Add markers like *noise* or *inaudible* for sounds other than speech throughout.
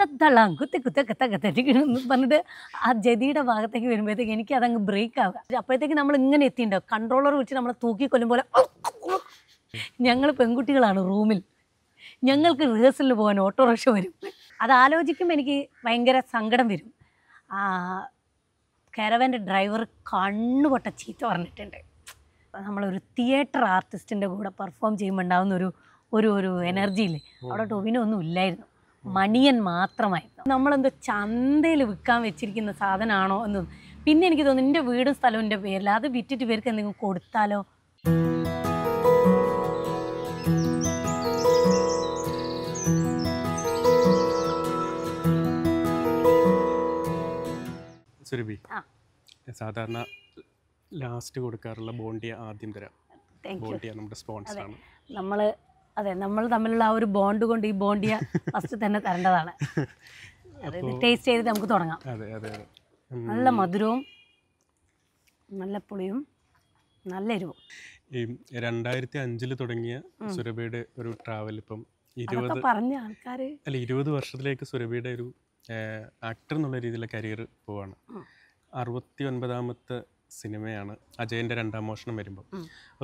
തത്തളം കുത്തി കുത്ത കത്ത കത്തട്ടിക്കണമെന്ന് പറഞ്ഞിട്ട് ആ ജതിയുടെ ഭാഗത്തേക്ക് വരുമ്പോഴത്തേക്ക് എനിക്ക് അതങ്ങ് ബ്രേക്ക് ആവുക അപ്പോഴത്തേക്ക് നമ്മൾ ഇങ്ങനെ എത്തിയിട്ടോ കൺട്രോളർ വെച്ച് നമ്മളെ തൂക്കി കൊല്ലും പോലെ ഞങ്ങൾ പെൺകുട്ടികളാണ് റൂമിൽ ഞങ്ങൾക്ക് റിഹേഴ്സലിൽ പോകാൻ ഓട്ടോറിക്ഷ വരും അത് ആലോചിക്കുമ്പോൾ എനിക്ക് ഭയങ്കര സങ്കടം വരും കരവൻ്റെ ഡ്രൈവർ കണ്ണുപൊട്ട ചീത്ത പറഞ്ഞിട്ടുണ്ട് നമ്മളൊരു തിയേറ്റർ ആർട്ടിസ്റ്റിൻ്റെ കൂടെ പെർഫോം ചെയ്യുമ്പോൾ ഉണ്ടാകുന്ന ഒരു ഒരു ഒരു എനർജിയിൽ അവിടെ ടൊവിനൊന്നും ഇല്ലായിരുന്നു മണിയൻ മാത്രമായിരുന്നു നമ്മളെന്ത് ചന്തയിൽ വിൽക്കാൻ വെച്ചിരിക്കുന്ന സാധനമാണോ എന്ന് പിന്നെ എനിക്ക് തോന്നുന്നു എൻ്റെ വീടും സ്ഥലവും എൻ്റെ പേരിൽ അത് വിറ്റിട്ട് ഇവർക്ക് എന്തെങ്കിലും കൊടുത്താലോ സാധാരണ ലാസ്റ്റ് കൊടുക്കാറുള്ള ബോണ്ടിയ ആദ്യം തരാം ബോണ്ടിയ സ്പോൺസർ ആണ് നമ്മൾ അതെ നമ്മൾ തമ്മിലുള്ള ആ ഒരു ബോണ്ട് കൊണ്ട് ഈ ബോണ്ടിയ ഫസ്റ്റ് തന്നെ തരേണ്ടതാണ് ടേസ്റ്റ് *laughs* ചെയ്തിട്ട് നമുക്ക് തുടങ്ങാം നല്ല മധുരവും നല്ല പുളിയും നല്ല എരിവും ഈ രണ്ടായിരത്തി അഞ്ചിൽ തുടങ്ങിയ സുരഭയുടെ ഒരു ട്രാവൽ ഇപ്പം ഇരുപത് പറഞ്ഞ ആൾക്കാർ അല്ല ഇരുപത് വർഷത്തിലേക്ക് സുരഭയുടെ ഒരു ആക്ടർ എന്നുള്ള രീതിയിലെ കരിയർ പോവാണ് അറുപത്തി ഒൻപതാമത്തെ സിനിമയാണ് അജയൻ്റെ രണ്ടാം മോഷണം വരുമ്പോൾ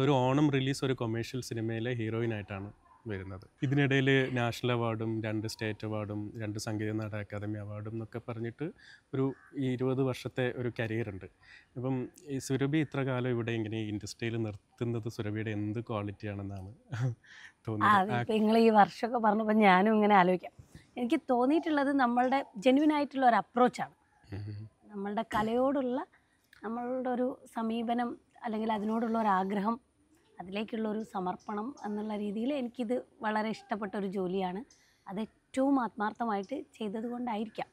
ഒരു ഓണം റിലീസ് ഒരു കൊമേഴ്ഷ്യൽ സിനിമയിലെ ഹീറോയിനായിട്ടാണ് വരുന്നത് ഇതിനിടയിൽ നാഷണൽ അവാർഡും രണ്ട് സ്റ്റേറ്റ് അവാർഡും രണ്ട് സംഗീത നാടക അക്കാദമി അവാർഡും എന്നൊക്കെ പറഞ്ഞിട്ട് ഒരു ഇരുപത് വർഷത്തെ ഒരു കരിയർ ഉണ്ട് അപ്പം ഈ സുരഭി ഇത്ര കാലം ഇവിടെ ഇങ്ങനെ ഇൻഡസ്ട്രിയിൽ നിർത്തുന്നത് സുരഭിയുടെ എന്ത് ക്വാളിറ്റി ആണെന്നാണ് തോന്നുന്നത് നിങ്ങൾ ഈ വർഷമൊക്കെ പറഞ്ഞപ്പോൾ ഞാനും ഇങ്ങനെ ആലോചിക്കാം എനിക്ക് തോന്നിയിട്ടുള്ളത് നമ്മളുടെ ജെന്വിൻ ആയിട്ടുള്ള ഒരു അപ്രോച്ചാണ് നമ്മളുടെ കലയോടുള്ള നമ്മളുടെ ഒരു സമീപനം അല്ലെങ്കിൽ അതിനോടുള്ള ഒരു ആഗ്രഹം അതിലേക്കുള്ളൊരു സമർപ്പണം എന്നുള്ള രീതിയിൽ എനിക്കിത് വളരെ ഇഷ്ടപ്പെട്ട ഒരു ജോലിയാണ് അത് ഏറ്റവും ആത്മാർത്ഥമായിട്ട് ചെയ്തത് കൊണ്ടായിരിക്കാം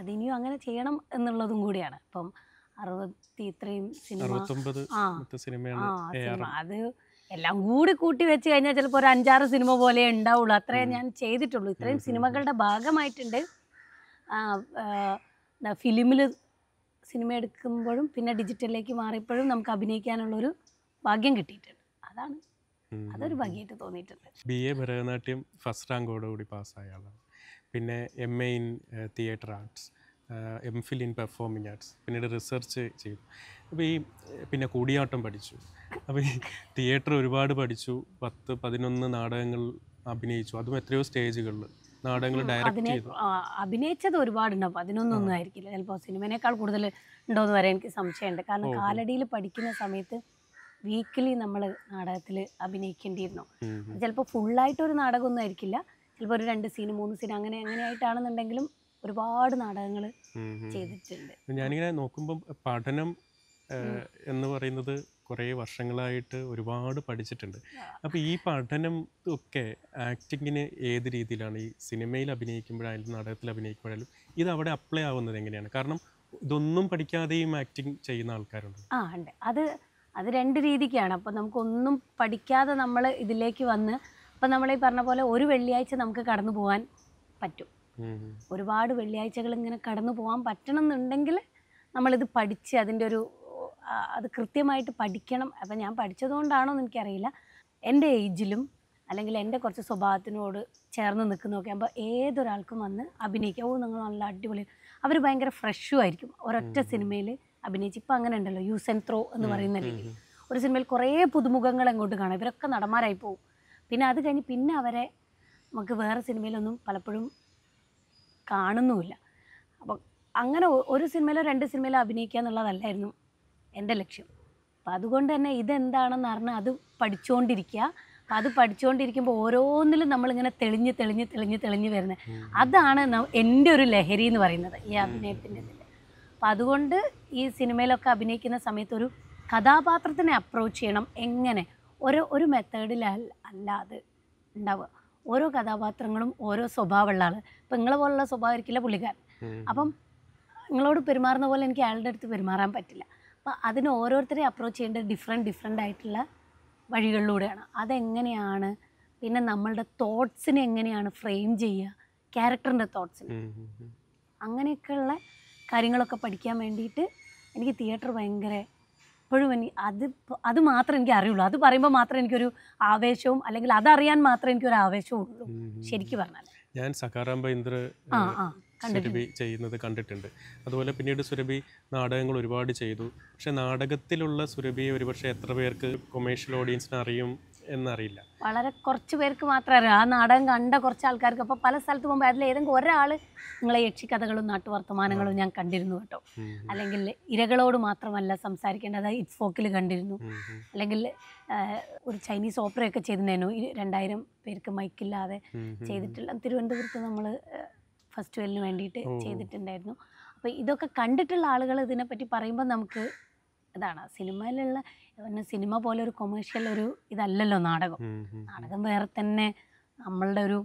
അതിനിയും അങ്ങനെ ചെയ്യണം എന്നുള്ളതും കൂടിയാണ് ഇപ്പം അറുപത്തി ഇത്രയും സിനിമ ആ സിനിമ അത് എല്ലാം കൂടി കൂട്ടി വെച്ച് കഴിഞ്ഞാൽ ചിലപ്പോൾ ഒരു അഞ്ചാറ് സിനിമ പോലെ ഉണ്ടാവുള്ളൂ അത്രയും ഞാൻ ചെയ്തിട്ടുള്ളൂ ഇത്രയും സിനിമകളുടെ ഭാഗമായിട്ടുണ്ട് ഫിലിമിൽ സിനിമ എടുക്കുമ്പോഴും പിന്നെ ഡിജിറ്റലിലേക്ക് മാറിയപ്പോഴും നമുക്ക് അഭിനയിക്കാനുള്ളൊരു ഭാഗ്യം കിട്ടിയിട്ടുണ്ട് അതാണ് അതൊരു ഭാഗ്യമായിട്ട് തോന്നിയിട്ടുണ്ട് ബി എ ഭരതനാട്യം ഫസ്റ്റ് റാങ്കോടുകൂടി പാസ്സായ ആളാണ് പിന്നെ M A in theatre arts M Phil in performing arts പിന്നീട് റിസർച്ച് ചെയ്തു അപ്പോൾ ഈ പിന്നെ കൂടിയാട്ടം പഠിച്ചു അപ്പോൾ ഈ തിയേറ്റർ ഒരുപാട് പഠിച്ചു പത്ത് പതിനൊന്ന് നാടകങ്ങൾ അഭിനയിച്ചു അതും എത്രയോ സ്റ്റേജുകളിൽ നാടകങ്ങൾ ഡയറക്റ്റ് അഭിനയിച്ചത് ഒരുപാടുണ്ടാവും അതിനൊന്നും ആയിരിക്കില്ല ചിലപ്പോൾ സിനിമനേക്കാൾ കൂടുതൽ ഉണ്ടോ എന്ന് വരെ എനിക്ക് സംശയമുണ്ട് കാരണം കാലടിയിൽ പഠിക്കുന്ന സമയത്ത് വീക്കിലി നമ്മൾ നാടകത്തിൽ അഭിനയിക്കേണ്ടിയിരുന്നു ചിലപ്പോൾ ഫുള്ളായിട്ട് ഒരു നാടകമൊന്നും ആയിരിക്കില്ല ചിലപ്പോൾ ഒരു രണ്ട് സീന് മൂന്ന് സീൻ അങ്ങനെ അങ്ങനെയായിട്ടാണെന്നുണ്ടെങ്കിലും ഒരുപാട് നാടകങ്ങൾ ചെയ്തിട്ടുണ്ട് ഞാനിങ്ങനെ നോക്കുമ്പോൾ പഠനം എന്ന് പറയുന്നത് കുറേ വർഷങ്ങളായിട്ട് ഒരുപാട് പഠിച്ചിട്ടുണ്ട് അപ്പോൾ ഈ പഠനം ഒക്കെ ആക്ടിങ്ങിന് ഏത് രീതിയിലാണ് ഈ സിനിമയിൽ അഭിനയിക്കുമ്പോഴായാലും നാടകത്തിൽ അഭിനയിക്കുമ്പോഴായാലും ഇത് അവിടെ അപ്ലൈ ആവുന്നത് എങ്ങനെയാണ് കാരണം ഇതൊന്നും പഠിക്കാതെയും ആക്ടിങ് ചെയ്യുന്ന ആൾക്കാരുണ്ട് ആ ഉണ്ട് അത് അത് രണ്ട് രീതിക്കാണ് അപ്പോൾ നമുക്കൊന്നും പഠിക്കാതെ നമ്മൾ ഇതിലേക്ക് വന്ന് അപ്പം നമ്മളീ പറഞ്ഞ പോലെ ഒരു വെള്ളിയാഴ്ച നമുക്ക് കടന്നു പോകാൻ പറ്റും ഒരുപാട് വെള്ളിയാഴ്ചകൾ ഇങ്ങനെ കടന്നു പോകാൻ പറ്റണം എന്നുണ്ടെങ്കിൽ നമ്മളിത് പഠിച്ച് അതിൻ്റെ ഒരു അത് കൃത്യമായിട്ട് പഠിക്കണം അപ്പം ഞാൻ പഠിച്ചതുകൊണ്ടാണോ എന്ന് എനിക്കറിയില്ല എൻ്റെ ഏജിലും അല്ലെങ്കിൽ എൻ്റെ കുറച്ച് സ്വഭാവത്തിനോട് ചേർന്ന് നിൽക്കുന്നതൊക്കെ ആകുമ്പോൾ ഏതൊരാൾക്കും വന്ന് അഭിനയിക്കാം ഓ നിങ്ങൾ നല്ല അടിപൊളി അവർ ഭയങ്കര ഫ്രഷും ആയിരിക്കും ഒരൊറ്റ സിനിമയിൽ അഭിനയിച്ച് ഇപ്പം അങ്ങനെ ഉണ്ടല്ലോ യൂസ് ആൻഡ് ത്രോ എന്ന് പറയുന്ന രീതിയിൽ ഒരു സിനിമയിൽ കുറേ പുതുമുഖങ്ങൾ അങ്ങോട്ട് കാണാം ഇവരൊക്കെ നടന്മാരായി പോവും പിന്നെ അത് കഴിഞ്ഞ് പിന്നെ അവരെ നമുക്ക് വേറെ സിനിമയിലൊന്നും പലപ്പോഴും കാണുന്നുമില്ല അപ്പോൾ അങ്ങനെ ഒരു സിനിമയിലോ രണ്ട് സിനിമയിലോ അഭിനയിക്കുക എന്നുള്ളതല്ലായിരുന്നു എൻ്റെ ലക്ഷ്യം അപ്പം അതുകൊണ്ട് തന്നെ ഇതെന്താണെന്ന് പറഞ്ഞാൽ അത് പഠിച്ചുകൊണ്ടിരിക്കുക അപ്പം അത് പഠിച്ചുകൊണ്ടിരിക്കുമ്പോൾ ഓരോന്നിലും നമ്മളിങ്ങനെ തെളിഞ്ഞ് തെളിഞ്ഞ് തെളിഞ്ഞ് തെളിഞ്ഞ് വരുന്നത് അതാണ് എൻ്റെ ഒരു ലഹരി എന്ന് പറയുന്നത് ഈ അഭിനയത്തിൻ്റെ ഇതിൽ അപ്പം അതുകൊണ്ട് ഈ സിനിമയിലൊക്കെ അഭിനയിക്കുന്ന സമയത്ത് ഒരു കഥാപാത്രത്തിനെ അപ്രോച്ച് ചെയ്യണം എങ്ങനെ ഓരോ ഒരു മെത്തേഡിലല്ല അല്ല അത് ഉണ്ടാവുക ഓരോ കഥാപാത്രങ്ങളും ഓരോ സ്വഭാവമുള്ള ആൾ ഇപ്പം നിങ്ങളെ പോലുള്ള സ്വഭാവമായിരിക്കില്ല പുള്ളിക്കാരൻ അപ്പം നിങ്ങളോട് പെരുമാറുന്ന പോലെ എനിക്ക് അയാളുടെ അടുത്ത് പെരുമാറാൻ പറ്റില്ല അപ്പോൾ അതിന് ഓരോരുത്തരെ അപ്രോച്ച് ചെയ്യേണ്ടത് ഡിഫറെൻറ്റ് ഡിഫറെൻ്റ് ആയിട്ടുള്ള വഴികളിലൂടെയാണ് അതെങ്ങനെയാണ് പിന്നെ നമ്മളുടെ തോട്ട്സിനെ എങ്ങനെയാണ് ഫ്രെയിം ചെയ്യുക ക്യാരക്ടറിൻ്റെ തോട്ട്സിന് അങ്ങനെയൊക്കെയുള്ള കാര്യങ്ങളൊക്കെ പഠിക്കാൻ വേണ്ടിയിട്ട് എനിക്ക് തിയേറ്റർ ഭയങ്കര എപ്പോഴും എനിക്ക് അത് അത് മാത്രമേ എനിക്ക് അറിയുള്ളൂ അത് പറയുമ്പോൾ മാത്രമേ എനിക്കൊരു ആവേശവും അല്ലെങ്കിൽ അതറിയാൻ മാത്രമേ എനിക്കൊരു ആവേശവും ഉള്ളൂ ശരിക്കും പറഞ്ഞാൽ ഞാൻ സഖാറാം ബൈന്ദ്ര സുരഭി ചെയ്യുന്നത് കണ്ടിട്ടുണ്ട് അതുപോലെ പിന്നീട് സുരഭി നാടകങ്ങൾ ഒരുപാട് ചെയ്തു പക്ഷെ നാടകത്തിലുള്ള സുരഭിയെ ഒരുപക്ഷെ എത്ര പേർക്ക് കൊമേഴ്ഷ്യൽ ഓഡിയൻസിന് അറിയും എന്നറിയില്ല വളരെ കുറച്ച് പേർക്ക് മാത്രമേ അറിയാം ആ നാടകം കണ്ട കുറച്ച് ആൾക്കാർക്ക് അപ്പൊ പല സ്ഥലത്ത് പോകുമ്പോൾ അതിൽ ഏതെങ്കിലും ഒരാൾ നിങ്ങളെ യക്ഷിക്കഥകളും നാട്ടുവർത്തമാനങ്ങളും ഞാൻ കണ്ടിരുന്നു കേട്ടോ അല്ലെങ്കിൽ ഇരകളോട് മാത്രമല്ല സംസാരിക്കേണ്ടത് ഇറ്റ് ഫോക്കിൽ കണ്ടിരുന്നു അല്ലെങ്കിൽ ഒരു ചൈനീസ് ഓപ്പറയൊക്കെ ചെയ്തിരുന്നു രണ്ടായിരം പേർക്ക് മൈക്കില്ലാതെ ചെയ്തിട്ടുള്ള തിരുവനന്തപുരത്ത് നമ്മൾ ഫെസ്റ്റിവലിന് വേണ്ടിയിട്ട് ചെയ്തിട്ടുണ്ടായിരുന്നു അപ്പോൾ ഇതൊക്കെ കണ്ടിട്ടുള്ള ആളുകൾ ഇതിനെപ്പറ്റി പറയുമ്പോൾ നമുക്ക് ഇതാണ് സിനിമയിലുള്ള സിനിമ പോലെ ഒരു കൊമേഴ്ഷ്യൽ ഒരു ഇതല്ലല്ലോ നാടകം നാടകം വേറെ തന്നെ നമ്മളുടെ ഒരു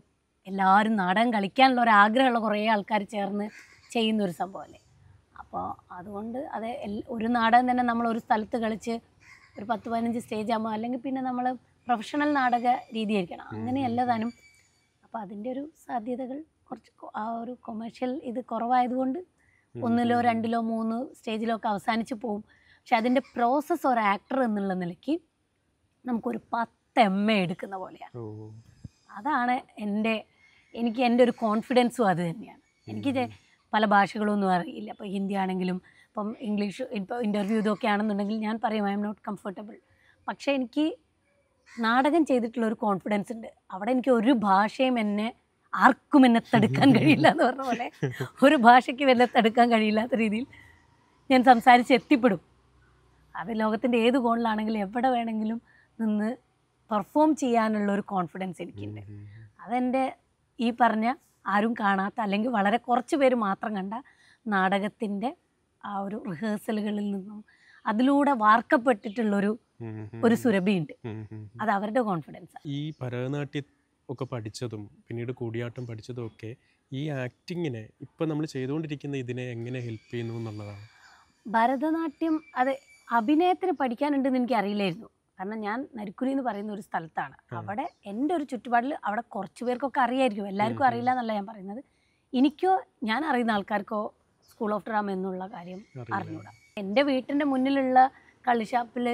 എല്ലാവരും നാടകം കളിക്കാനുള്ള ഒരു ആഗ്രഹമുള്ള കുറേ ആൾക്കാർ ചേർന്ന് ചെയ്യുന്ന ഒരു സംഭവമല്ലേ അപ്പോൾ അതുകൊണ്ട് അത് ഒരു നാടകം തന്നെ നമ്മൾ ഒരു സ്ഥലത്ത് കളിച്ച് ഒരു പത്ത് പതിനഞ്ച് സ്റ്റേജ് ആകുമ്പോൾ അല്ലെങ്കിൽ പിന്നെ നമ്മൾ പ്രൊഫഷണൽ നാടക രീതിയായിരിക്കണം അങ്ങനെയല്ല താനും അപ്പോൾ അതിൻ്റെ ഒരു സാധ്യതകൾ കുറച്ച് ആ ഒരു കൊമേഴ്ഷ്യൽ ഇത് കുറവായതുകൊണ്ട് ഒന്നിലോ രണ്ടിലോ മൂന്ന് സ്റ്റേജിലോ ഒക്കെ അവസാനിച്ച് പോകും പക്ഷെ അതിൻ്റെ പ്രോസസ്സ് ഒരു ആക്ടർ എന്നുള്ള നിലയ്ക്ക് നമുക്കൊരു പത്ത് എം എ എടുക്കുന്ന പോലെയാണ് അതാണ് എൻ്റെ എനിക്ക് എൻ്റെ ഒരു കോൺഫിഡൻസും അത് തന്നെയാണ് എനിക്ക് പല ഭാഷകളൊന്നും അറിയില്ല അപ്പോൾ ഹിന്ദി ആണെങ്കിലും ഇപ്പം ഇംഗ്ലീഷ് ഇപ്പോൾ ഇൻ്റർവ്യൂ ഇതൊക്കെ ആണെന്നുണ്ടെങ്കിൽ ഞാൻ പറയും ഐ എം നോട്ട് കംഫർട്ടബിൾ പക്ഷേ എനിക്ക് നാടകം ചെയ്തിട്ടുള്ള ഒരു കോൺഫിഡൻസ് ഉണ്ട് അവിടെ എനിക്ക് ഒരു ഭാഷയും എന്നെ ആർക്കും എന്നെ തടുക്കാൻ *laughs* കഴിയില്ല എന്ന് പറഞ്ഞ പോലെ ഒരു ഭാഷയ്ക്ക് എന്നെ തടുക്കാൻ കഴിയില്ലാത്ത രീതിയിൽ ഞാൻ സംസാരിച്ച് എത്തിപ്പെടും അത് ലോകത്തിൻ്റെ ഏത് കോണിലാണെങ്കിലും എവിടെ വേണമെങ്കിലും നിന്ന് പെർഫോം ചെയ്യാനുള്ള ഒരു കോൺഫിഡൻസ് എനിക്കുണ്ട് അതെൻ്റെ ഈ പറഞ്ഞ ആരും കാണാത്ത അല്ലെങ്കിൽ വളരെ കുറച്ച് പേര് മാത്രം കണ്ട നാടകത്തിൻ്റെ ആ ഒരു റിഹേഴ്സലുകളിൽ നിന്നും അതിലൂടെ വാർക്കപ്പെട്ടിട്ടുള്ളൊരു ഒരു സുരഭിയുണ്ട് അത് അവരുടെ കോൺഫിഡൻസ് ഈ ഭരതനാട്യ ഒക്കെ പഠിച്ചതും പിന്നീട് കൂടിയാട്ടം പഠിച്ചതും ഒക്കെ ഈ ആക്ടിങ്ങിനെ ഇപ്പം നമ്മൾ ചെയ്തുകൊണ്ടിരിക്കുന്ന ഇതിനെ എങ്ങനെ ഹെൽപ്പ് ചെയ്യുന്നു എന്നുള്ളതാണ് ഭരതനാട്യം അത് അഭിനയത്തിന് പഠിക്കാനുണ്ടെന്ന് എനിക്ക് അറിയില്ലായിരുന്നു കാരണം ഞാൻ നരിക്കുരി എന്ന് പറയുന്ന ഒരു സ്ഥലത്താണ് അവിടെ എൻ്റെ ഒരു ചുറ്റുപാടിൽ അവിടെ കുറച്ച് പേർക്കൊക്കെ അറിയായിരിക്കും എല്ലാവർക്കും അറിയില്ല എന്നല്ല ഞാൻ പറയുന്നത് എനിക്കോ ഞാൻ അറിയുന്ന ആൾക്കാർക്കോ സ്കൂൾ ഓഫ് ഡ്രാമ എന്നുള്ള കാര്യം അറിഞ്ഞൂടാ എൻ്റെ വീട്ടിൻ്റെ മുന്നിലുള്ള കള്ളിഷാപ്പിൽ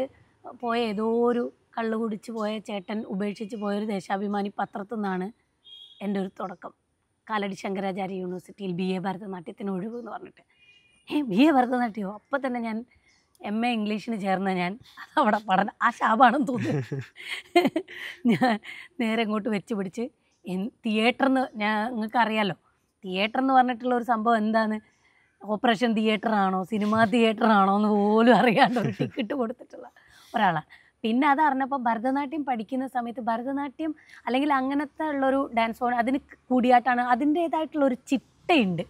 പോയ ഏതോ ഒരു കള്ളു കുടിച്ച് പോയ ചേട്ടൻ ഉപേക്ഷിച്ച് പോയൊരു ദേശാഭിമാനി പത്രത്തു നിന്നാണ് എൻ്റെ ഒരു തുടക്കം കാലടി ശങ്കരാചാര്യ യൂണിവേഴ്സിറ്റിയിൽ ബി എ ഭരതനാട്യത്തിന് ഒഴിവ് എന്ന് പറഞ്ഞിട്ട് ഏ ബി എ ഭരതനാട്യമോ അപ്പം തന്നെ ഞാൻ എം എ ഇംഗ്ലീഷിന് ചേർന്ന ഞാൻ അവിടെ പഠനം ആ ശാപാണെന്ന് തോന്നി ഞാൻ നേരെ ഇങ്ങോട്ട് വെച്ച് പിടിച്ച് തിയേറ്ററിന്ന് ഞാൻ നിങ്ങൾക്ക് അറിയാലോ തിയേറ്റർ എന്ന് പറഞ്ഞിട്ടുള്ള ഒരു സംഭവം എന്താണ് ഓപ്പറേഷൻ തിയേറ്റർ ആണോ സിനിമാ തിയേറ്റർ ആണോ എന്ന് പോലും അറിയാണ്ട് ഒരു ടിക്കറ്റ് കൊടുത്തിട്ടുള്ള ഒരാളാണ് പിന്നെ അത് അറിഞ്ഞപ്പോൾ ഭരതനാട്യം പഠിക്കുന്ന സമയത്ത് ഭരതനാട്യം അല്ലെങ്കിൽ അങ്ങനത്തെ ഉള്ളൊരു ഡാൻസ് ഫോൺ അതിന് കൂടിയാട്ടാണ് അതിൻ്റെതായിട്ടുള്ള ഒരു ചിട്ടയുണ്ട്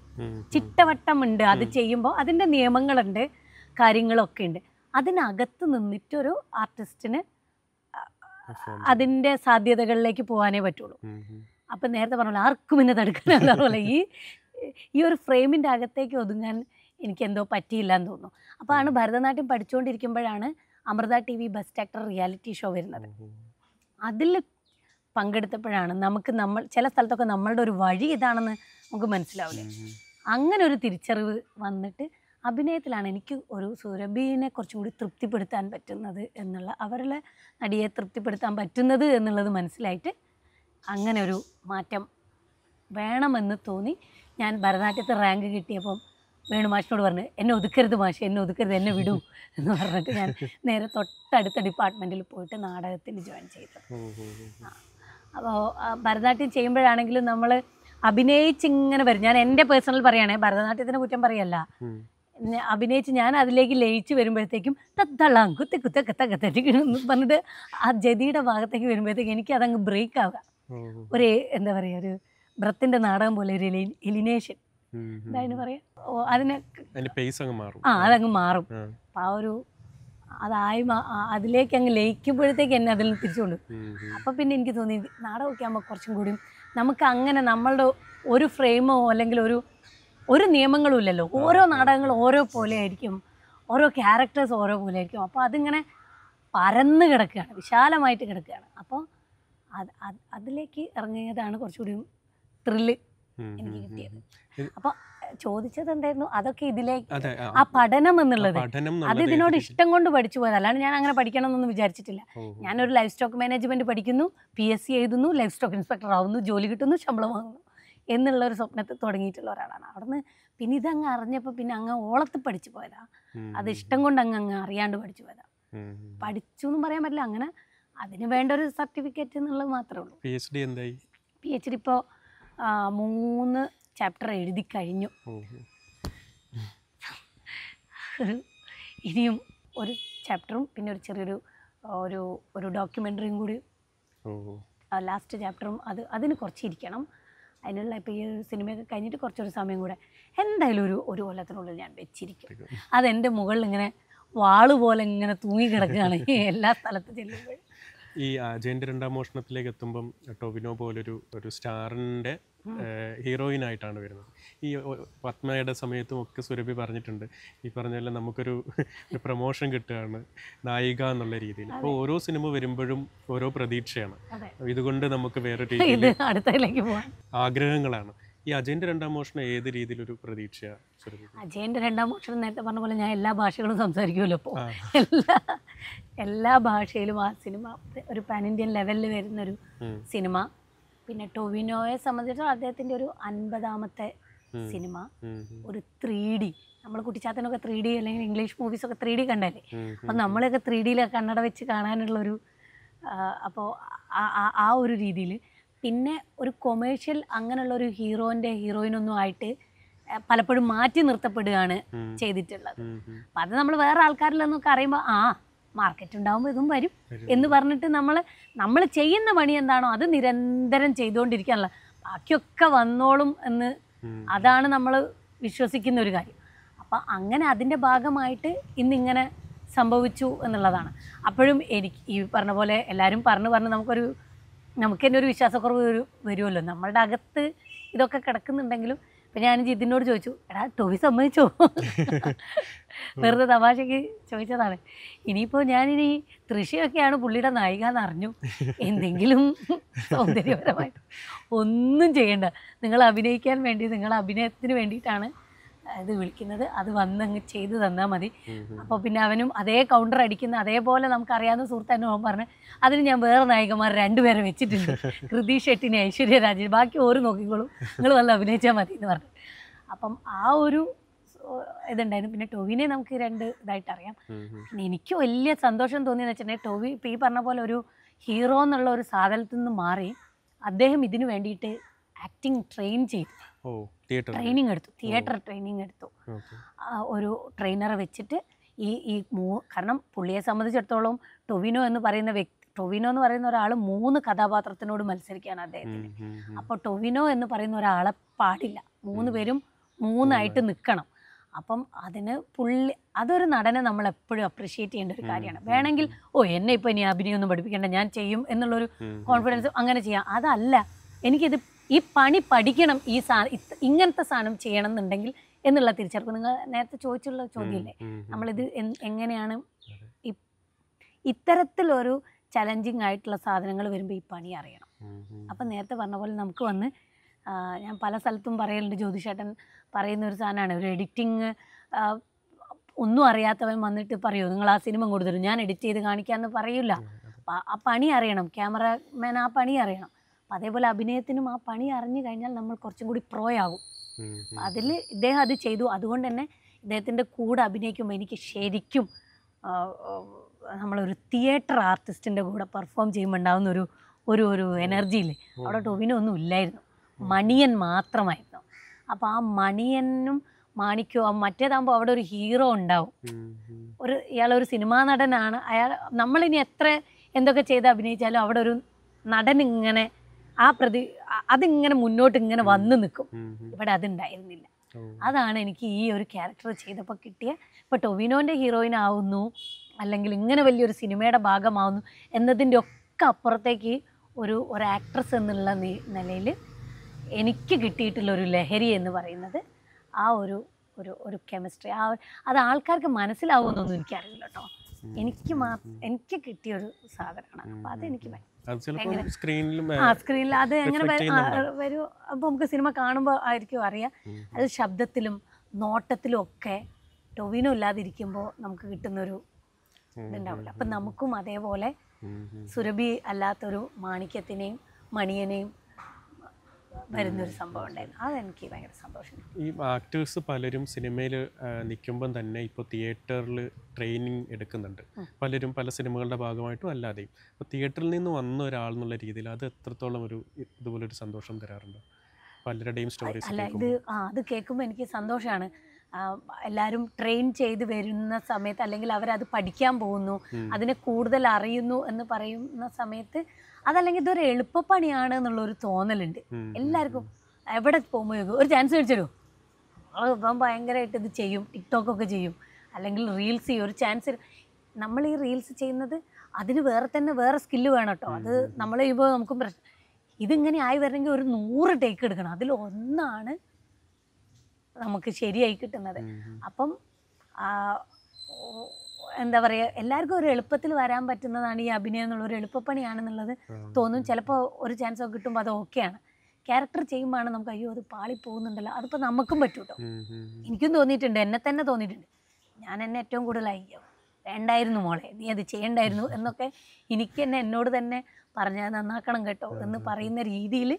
ചിട്ടവട്ടമുണ്ട് അത് ചെയ്യുമ്പോൾ അതിൻ്റെ നിയമങ്ങളുണ്ട് കാര്യങ്ങളൊക്കെ ഉണ്ട് അതിനകത്ത് നിന്നിട്ടൊരു ആർട്ടിസ്റ്റിന് അതിൻ്റെ സാധ്യതകളിലേക്ക് പോകാനേ പറ്റുള്ളൂ അപ്പം നേരത്തെ പറഞ്ഞല്ലോ ആർക്കും എന്നെ തടുക്കാനുള്ള ഈ ഈ ഒരു ഫ്രെയിമിൻ്റെ അകത്തേക്ക് ഒതുങ്ങാൻ എനിക്ക് എന്തോ പറ്റിയില്ല എന്ന് തോന്നുന്നു അപ്പോൾ ആണ് ഭരതനാട്യം പഠിച്ചുകൊണ്ടിരിക്കുമ്പോഴാണ് Amrita T V best actor reality show വരുന്നത് അതിൽ പങ്കെടുത്തപ്പോഴാണ് നമുക്ക് നമ്മൾ ചില സ്ഥലത്തൊക്കെ നമ്മളുടെ ഒരു വഴി ഇതാണെന്ന് നമുക്ക് മനസ്സിലാവില്ലേ അങ്ങനെ ഒരു തിരിച്ചറിവ് വന്നിട്ട് അഭിനയത്തിലാണ് എനിക്ക് ഒരു സുരഭിനെ കുറച്ചും കൂടി തൃപ്തിപ്പെടുത്താൻ പറ്റുന്നത് എന്നുള്ള അവരുടെ നടിയെ തൃപ്തിപ്പെടുത്താൻ പറ്റുന്നത് എന്നുള്ളത് മനസ്സിലായിട്ട് അങ്ങനെ ഒരു മാറ്റം വേണമെന്ന് തോന്നി ഞാൻ ഭരതനാട്യത്തിൽ റാങ്ക് കിട്ടിയപ്പം വേണു മാഷിനോട് പറഞ്ഞു എന്നെ ഒതുക്കരുത് മാഷ് എന്നെ ഒതുക്കരുത് എന്നെ വിടൂ *laughs* എന്ന് പറഞ്ഞിട്ട് ഞാൻ നേരെ തൊട്ടടുത്ത ഡിപ്പാർട്ട്മെൻറ്റിൽ പോയിട്ട് നാടകത്തിന് ജോയിൻ ചെയ്തു അപ്പോൾ ഭരതനാട്യം ചെയ്യുമ്പോഴാണെങ്കിലും നമ്മൾ അഭിനയിച്ച് ഇങ്ങനെ വരും ഞാൻ എൻ്റെ പേഴ്സണൽ പറയുകയാണെ ഭരതനാട്യത്തിനെ കുറ്റം പറയല്ല അഭിനയിച്ച് ഞാൻ അതിലേക്ക് ലയിച്ച് വരുമ്പോഴത്തേക്കും തത്തള്ളാം കുത്തി കുത്ത കത്ത കത്തറ്റിക്കണമെന്ന് പറഞ്ഞിട്ട് ആ ജതിയുടെ ഭാഗത്തേക്ക് വരുമ്പോഴത്തേക്ക് എനിക്ക് അതങ്ങ് ബ്രേക്ക് ആവുക ഒരു എന്താ പറയുക ഒരു ബ്രത്തിൻ്റെ നാടകം പോലെ ഒരു എലിനേഷൻ എന്തായാലും ഇതായിട്ട് പറയാം അതിന് ആ അതങ്ങ് മാറും അപ്പം ആ ഒരു അതായി അതിലേക്ക് അങ്ങ് ലയിക്കുമ്പോഴത്തേക്ക് എന്നെ അതിൽ തിരിച്ചുകൊണ്ട് അപ്പൊ പിന്നെ എനിക്ക് തോന്നി നാടകമൊക്കെ ആകുമ്പോൾ കുറച്ചും കൂടി നമുക്ക് അങ്ങനെ നമ്മളുടെ ഒരു ഫ്രെയിമോ അല്ലെങ്കിൽ ഒരു ഒരു നിയമങ്ങളും ഇല്ലല്ലോ ഓരോ നാടകങ്ങളും ഓരോ പോലെ ആയിരിക്കും ഓരോ ക്യാരക്ടേഴ്സ് ഓരോ പോലെ ആയിരിക്കും അപ്പോൾ അതിങ്ങനെ പരന്ന് കിടക്കുകയാണ് വിശാലമായിട്ട് കിടക്കുകയാണ് അപ്പോൾ അത് അതിലേക്ക് ഇറങ്ങിയതാണ് കുറച്ചുകൂടി ത്രില്ല് അപ്പൊ ചോദിച്ചത് എന്തായിരുന്നു അതൊക്കെ ഇതിലേക്ക് ആ പഠനം എന്നുള്ളത് അത് ഇതിനോട് ഇഷ്ടം കൊണ്ട് പഠിച്ചു പോയത് അല്ലാണ്ട് ഞാൻ അങ്ങനെ പഠിക്കണം എന്നൊന്നും വിചാരിച്ചിട്ടില്ല ഞാനൊരു ലൈഫ് സ്റ്റോക്ക് മാനേജ്മെന്റ് പഠിക്കുന്നു പി എസ് സി എഴുതുന്നു ലൈഫ് സ്റ്റോക്ക് ഇൻസ്പെക്ടർ ആവുന്നു ജോലി കിട്ടുന്നു ശമ്പളം വാങ്ങുന്നു എന്നുള്ള ഒരു സ്വപ്നത്തിൽ തുടങ്ങിയിട്ടുള്ള ഒരാളാണ് അവിടുന്ന് പിന്നെ ഇതങ്ങ് അറിഞ്ഞപ്പോൾ പിന്നെ അങ്ങ് ഓളത്ത് പഠിച്ചു പോയതാ അത് ഇഷ്ടം കൊണ്ട് അങ്ങ് അങ്ങ് അറിയാണ്ട് പഠിച്ചു പോയതാ പഠിച്ചു എന്നും പറയാൻ പറ്റില്ല അങ്ങനെ അതിന് വേണ്ട ഒരു സർട്ടിഫിക്കറ്റ് എന്നുള്ളത് മാത്രമേ ഉള്ളൂ പി എച്ച് ഡി എന്തായി പി എച്ച് ഡി ഇപ്പോൾ മൂന്ന് ചാപ്റ്റർ എഴുതി കഴിഞ്ഞു ഇനിയും ഒരു ചാപ്റ്ററും പിന്നെ ഒരു ചെറിയൊരു ഒരു ഒരു ഡോക്യുമെൻ്ററിയും കൂടി ലാസ്റ്റ് ചാപ്റ്ററും അത് അതിന് കുറച്ചിരിക്കണം അതിനുള്ള ഇപ്പോൾ ഈ സിനിമയൊക്കെ കഴിഞ്ഞിട്ട് കുറച്ചൊരു സമയം കൂടെ എന്തായാലും ഒരു ഒരു കൊല്ലത്തിനുള്ളിൽ ഞാൻ വെച്ചിരിക്കും അതെൻ്റെ മുകളിൽ ഇങ്ങനെ വാള് പോലെ ഇങ്ങനെ തൂങ്ങി തൂങ്ങിക്കിടക്കുകയാണ് *laughs* എല്ലാ സ്ഥലത്തും ചെല്ലുമ്പോഴും ഈ അജയന്റെ രണ്ടാം മോഷണത്തിലേക്ക് എത്തുമ്പം ടോബിനോ പോലൊരു ഒരു സ്റ്റാറിൻ്റെ ഹീറോയിൻ ആയിട്ടാണ് വരുന്നത് ഈ പത്മയുടെ സമയത്തും ഒക്കെ സുരഭി പറഞ്ഞിട്ടുണ്ട് ഈ പറഞ്ഞ നമുക്കൊരു പ്രൊമോഷൻ കിട്ടുകയാണ് നായിക എന്നുള്ള രീതിയിൽ അപ്പൊ ഓരോ സിനിമ വരുമ്പോഴും ഓരോ പ്രതീക്ഷയാണ് ഇതുകൊണ്ട് നമുക്ക് വേറെ ആഗ്രഹങ്ങളാണ് ഈ അജയന്റെ രണ്ടാം മോഷണം ഏത് രീതിയിലൊരു പ്രതീക്ഷ അജയന്റെ രണ്ടാം മോഷണം നേരത്തെ പറഞ്ഞ പോലെ ഞാൻ എല്ലാ ഭാഷകളും സംസാരിക്കുമല്ലോ ഇപ്പോൾ എല്ലാ എല്ലാ ഭാഷയിലും ആ സിനിമ ഒരു പാൻ ഇന്ത്യൻ ലെവലിൽ വരുന്നൊരു സിനിമ പിന്നെ ടൊവിനോയെ സംബന്ധിച്ച് അദ്ദേഹത്തിന്റെ ഒരു അൻപതാമത്തെ സിനിമ ഒരു ത്രീ ഡി നമ്മൾ കുട്ടിച്ചാത്തനൊക്കെ ത്രീ ഡി അല്ലെങ്കിൽ ഇംഗ്ലീഷ് മൂവീസ് ഒക്കെ ത്രീ ഡി കണ്ടല്ലേ അപ്പം നമ്മളെയൊക്കെ ത്രീ ഡിയിലൊക്കെ കണ്ണട വെച്ച് കാണാനുള്ളൊരു ഒരു അപ്പോൾ ആ ഒരു രീതിയിൽ പിന്നെ ഒരു കൊമേഴ്ഷ്യൽ അങ്ങനെയുള്ള ഒരു ഹീറോൻ്റെ ഹീറോയിനൊന്നും ആയിട്ട് പലപ്പോഴും മാറ്റി നിർത്തപ്പെടുകയാണ് ചെയ്തിട്ടുള്ളത് അപ്പം അത് നമ്മൾ വേറെ ആൾക്കാരിൽ നിന്നൊക്കെ അറിയുമ്പോൾ ആ മാർക്കറ്റ് ഉണ്ടാകുമ്പോൾ ഇതും വരും എന്ന് പറഞ്ഞിട്ട് നമ്മൾ നമ്മൾ ചെയ്യുന്ന പണി എന്താണോ അത് നിരന്തരം ചെയ്തുകൊണ്ടിരിക്കാനുള്ള ബാക്കിയൊക്കെ വന്നോളും എന്ന് അതാണ് നമ്മൾ വിശ്വസിക്കുന്ന ഒരു കാര്യം അപ്പം അങ്ങനെ അതിൻ്റെ ഭാഗമായിട്ട് ഇന്നിങ്ങനെ സംഭവിച്ചു എന്നുള്ളതാണ് അപ്പോഴും എനിക്ക് ഈ പറഞ്ഞ പോലെ എല്ലാവരും പറഞ്ഞു പറഞ്ഞ് നമുക്കൊരു നമുക്ക് തന്നെ ഒരു വിശ്വാസക്കുറവ് ഒരു വരുമല്ലോ നമ്മളുടെ അകത്ത് ഇതൊക്കെ കിടക്കുന്നുണ്ടെങ്കിലും അപ്പം ഞാൻ ജിതിനോട് ചോദിച്ചു എടാ ടോബി സമ്മതിച്ചോ *laughs* വെറുതെ തമാശയ്ക്ക് ചോദിച്ചതാണ് ഇനിയിപ്പോൾ ഞാനിനി തൃശയൊക്കെയാണ് പുള്ളിയുടെ നായിക എന്ന് അറിഞ്ഞു എന്തെങ്കിലും സൗന്ദര്യപരമായിട്ട് ഒന്നും ചെയ്യണ്ട നിങ്ങൾ അഭിനയിക്കാൻ വേണ്ടി നിങ്ങൾ അഭിനയത്തിന് വേണ്ടിയിട്ടാണ് ഇത് വിളിക്കുന്നത് അത് വന്നങ്ങ് ചെയ്ത് തന്നാൽ മതി അപ്പോൾ പിന്നെ അവനും അതേ കൗണ്ടർ അടിക്കുന്ന അതേപോലെ നമുക്കറിയാവുന്ന സുഹൃത്ത് തന്നെ അവൻ പറഞ്ഞു അതിന് ഞാൻ വേറെ നായികന്മാർ രണ്ടുപേരെ വെച്ചിട്ടുണ്ട് *laughs* കൃതി ഷെട്ടിനെ ഐശ്വര്യ രാജൻ ബാക്കി ഓരോ നോക്കിക്കോളും നിങ്ങൾ വന്ന് അഭിനയിച്ചാൽ മതി എന്ന് പറഞ്ഞു അപ്പം ആ ഒരു ഇതുണ്ടായിരുന്നു പിന്നെ ടോവിനെ നമുക്ക് രണ്ട് ഇതായിട്ട് അറിയാം പിന്നെ എനിക്ക് വലിയ സന്തോഷം തോന്നിയെന്ന് വെച്ചിട്ടുണ്ടെങ്കിൽ ടോവി ഇപ്പം ഈ പറഞ്ഞ പോലെ ഒരു ഹീറോ എന്നുള്ള ഒരു സാധനത്തിൽ നിന്ന് മാറി അദ്ദേഹം ഇതിനു വേണ്ടിയിട്ട് ആക്ടിങ് ട്രെയിൻ ചെയ്തു ട്രെയിനിങ് എടുത്തു തിയേറ്റർ ട്രെയിനിങ് എടുത്തു ഒരു ട്രെയിനറെ വെച്ചിട്ട് ഈ ഈ മൂ കാരണം പുള്ളിയെ സംബന്ധിച്ചിടത്തോളം ടൊവിനോ എന്ന് പറയുന്ന വ്യക്തി ടൊവിനോ എന്ന് പറയുന്ന ഒരാൾ മൂന്ന് കഥാപാത്രത്തിനോട് മത്സരിക്കുകയാണ് അദ്ദേഹത്തിന് അപ്പോൾ ടൊവിനോ എന്ന് പറയുന്ന ഒരാളെ പാടില്ല മൂന്ന് പേരും മൂന്നായിട്ട് നിൽക്കണം അപ്പം അതിന് പുള്ളി അതൊരു നടനെ നമ്മൾ എപ്പോഴും അപ്രിഷ്യേറ്റ് ചെയ്യേണ്ട ഒരു കാര്യമാണ് വേണമെങ്കിൽ ഓ എന്നെ ഇപ്പോൾ ഇനി അഭിനയൊന്നും പഠിപ്പിക്കേണ്ട ഞാൻ ചെയ്യും എന്നുള്ളൊരു കോൺഫിഡൻസ് അങ്ങനെ ചെയ്യാം അതല്ല എനിക്കിത് ഈ പണി പഠിക്കണം ഈ സാ ഇങ്ങനത്തെ സാധനം ചെയ്യണം എന്നുണ്ടെങ്കിൽ എന്നുള്ള തിരിച്ചറിവ് നിങ്ങൾ നേരത്തെ ചോദിച്ചുള്ള ചോദ്യമില്ലേ നമ്മളിത് എങ്ങനെയാണ് ഇത്തരത്തിലൊരു ചലഞ്ചിങ് ആയിട്ടുള്ള സാധനങ്ങൾ വരുമ്പോൾ ഈ പണി അറിയണം അപ്പം നേരത്തെ പറഞ്ഞ പോലെ നമുക്ക് വന്ന് ഞാൻ പല സ്ഥലത്തും പറയലുണ്ട് ജ്യോതിഷേട്ടൻ പറയുന്ന ഒരു സാധനമാണ് ഒരു എഡിറ്റിങ് ഒന്നും അറിയാത്തവൻ വന്നിട്ട് പറയൂ നിങ്ങൾ ആ സിനിമ കൊടുത്തിരും ഞാൻ എഡിറ്റ് ചെയ്ത് കാണിക്കാമെന്ന് പറയില്ല ആ പണി അറിയണം ക്യാമറമാൻ ആ പണി അറിയണം അതേപോലെ അഭിനയത്തിനും ആ പണി അറിഞ്ഞു കഴിഞ്ഞാൽ നമ്മൾ കുറച്ചും കൂടി പ്രോ ആകും അതിൽ ഇദ്ദേഹം അത് ചെയ്തു അതുകൊണ്ട് തന്നെ ഇദ്ദേഹത്തിൻ്റെ കൂടെ അഭിനയിക്കുമ്പോൾ എനിക്ക് ശരിക്കും നമ്മളൊരു തിയേറ്റർ ആർട്ടിസ്റ്റിൻ്റെ കൂടെ പെർഫോം ചെയ്യുമ്പോൾ ഉണ്ടാകുന്ന ഒരു ഒരു ഒരു എനർജിയില്ലേ അവിടെ ടൊവിനൊന്നും ഇല്ലായിരുന്നു മണിയൻ മാത്രമായിരുന്നു അപ്പോൾ ആ മണിയനും മാണിക്കോ മറ്റേതാകുമ്പോൾ അവിടെ ഒരു ഹീറോ ഉണ്ടാവും ഒരു ഇയാളൊരു സിനിമാ നടനാണ് അയാൾ നമ്മളിനി എത്ര എന്തൊക്കെ ചെയ്ത് അഭിനയിച്ചാലും അവിടെ ഒരു നടൻ ഇങ്ങനെ ആ പ്രതി അതിങ്ങനെ മുന്നോട്ട് ഇങ്ങനെ വന്നു നിൽക്കും ഇവിടെ അതുണ്ടായിരുന്നില്ല അതാണ് എനിക്ക് ഈ ഒരു ക്യാരക്ടർ ചെയ്തപ്പോൾ കിട്ടിയ ഇപ്പം ടൊവിനോൻ്റെ ഹീറോയിൻ ആവുന്നു അല്ലെങ്കിൽ ഇങ്ങനെ വലിയൊരു സിനിമയുടെ ഭാഗമാവുന്നു എന്നതിൻ്റെ ഒക്കെ അപ്പുറത്തേക്ക് ഒരു ഒരു ആക്ട്രസ് എന്നുള്ള നിലയിൽ എനിക്ക് കിട്ടിയിട്ടുള്ള ഒരു ലഹരി എന്ന് പറയുന്നത് ആ ഒരു ഒരു ഒരു കെമിസ്ട്രി ആ അത് ആൾക്കാർക്ക് മനസ്സിലാവുമെന്നൊന്നും എനിക്കറിയില്ല കേട്ടോ എനിക്ക് മാ എനിക്ക് കിട്ടിയൊരു സാധനമാണ് അപ്പോൾ അതെനിക്ക് ഭയങ്കര ആ സ്ക്രീനിൽ അത് എങ്ങനെ വരും അപ്പോൾ നമുക്ക് സിനിമ കാണുമ്പോ ആയിരിക്കും അറിയാം അത് ശബ്ദത്തിലും നോട്ടത്തിലും ഒക്കെ ടൊവിനോ ഇല്ലാതിരിക്കുമ്പോ നമുക്ക് കിട്ടുന്നൊരു ഇതുണ്ടാവില്ല അപ്പൊ നമുക്കും അതേപോലെ സുരഭി അല്ലാത്തൊരു മാണിക്യത്തിനെയും മണിയനെയും വരുന്നൊരു സംഭവം ഉണ്ടായിരുന്നു അതെനിക്ക് ഭയങ്കര സന്തോഷം ഈ ആക്ടേഴ്സ് പലരും സിനിമയിൽ നിൽക്കുമ്പം തന്നെ ഇപ്പോൾ തിയേറ്ററിൽ ട്രെയിനിങ് എടുക്കുന്നുണ്ട് പലരും പല സിനിമകളുടെ ഭാഗമായിട്ടും അല്ലാതെയും അപ്പോൾ തിയേറ്ററിൽ നിന്ന് വന്ന ഒരാൾ എന്നുള്ള രീതിയിൽ അത് എത്രത്തോളം ഒരു ഇതുപോലൊരു സന്തോഷം തരാറുണ്ട് പലരുടെയും സ്റ്റോറീസ് അല്ല ഇത് ആ അത് കേൾക്കുമ്പോൾ എനിക്ക് സന്തോഷമാണ് എല്ലാവരും ട്രെയിൻ ചെയ്ത് വരുന്ന സമയത്ത് അല്ലെങ്കിൽ അവരത് പഠിക്കാൻ പോകുന്നു അതിനെ കൂടുതൽ അറിയുന്നു എന്ന് പറയുന്ന സമയത്ത് അതല്ലെങ്കിൽ ഇതൊരു എളുപ്പപ്പണിയാണ് എന്നുള്ള ഒരു തോന്നലുണ്ട് എല്ലാവർക്കും എവിടെ പോകുമ്പോൾ ഒരു ചാൻസ് മേടിച്ചിടും ഇപ്പം ഭയങ്കരമായിട്ട് ഇത് ചെയ്യും ടിക്ടോക്കൊക്കെ ചെയ്യും അല്ലെങ്കിൽ റീൽസ് ചെയ്യും ഒരു ചാൻസ് നമ്മൾ ഈ റീൽസ് ചെയ്യുന്നത് അതിന് വേറെ തന്നെ വേറെ സ്കില്ല് വേണം കേട്ടോ അത് നമ്മൾ ചെയ്യുമ്പോൾ നമുക്കും പ്രശ്നം ഇതിങ്ങനെ ആയി വരണമെങ്കിൽ ഒരു നൂറ് ടേക്ക് എടുക്കണം അതിൽ ഒന്നാണ് നമുക്ക് ശരിയായി കിട്ടുന്നത് അപ്പം എന്താ പറയുക എല്ലാവർക്കും ഒരു എളുപ്പത്തിൽ വരാൻ പറ്റുന്നതാണ് ഈ അഭിനയം എന്നുള്ള ഒരു എളുപ്പപ്പണിയാണെന്നുള്ളത് തോന്നും ചിലപ്പോൾ ഒരു ചാൻസ് ഒക്കെ കിട്ടുമ്പോൾ അത് ഓക്കെയാണ് ക്യാരക്ടർ ചെയ്യുമ്പോൾ നമുക്ക് അയ്യോ അത് പാളി പോകുന്നുണ്ടല്ലോ അതിപ്പോൾ നമുക്കും പറ്റൂട്ടോ എനിക്കും തോന്നിയിട്ടുണ്ട് എന്നെ തന്നെ തോന്നിയിട്ടുണ്ട് ഞാൻ എന്നെ ഏറ്റവും കൂടുതൽ അയ്യോ വേണ്ടായിരുന്നു മോളെ നീ അത് ചെയ്യണ്ടായിരുന്നു എന്നൊക്കെ എനിക്ക് തന്നെ എന്നോട് തന്നെ പറഞ്ഞാൽ നന്നാക്കണം കേട്ടോ എന്ന് പറയുന്ന രീതിയിൽ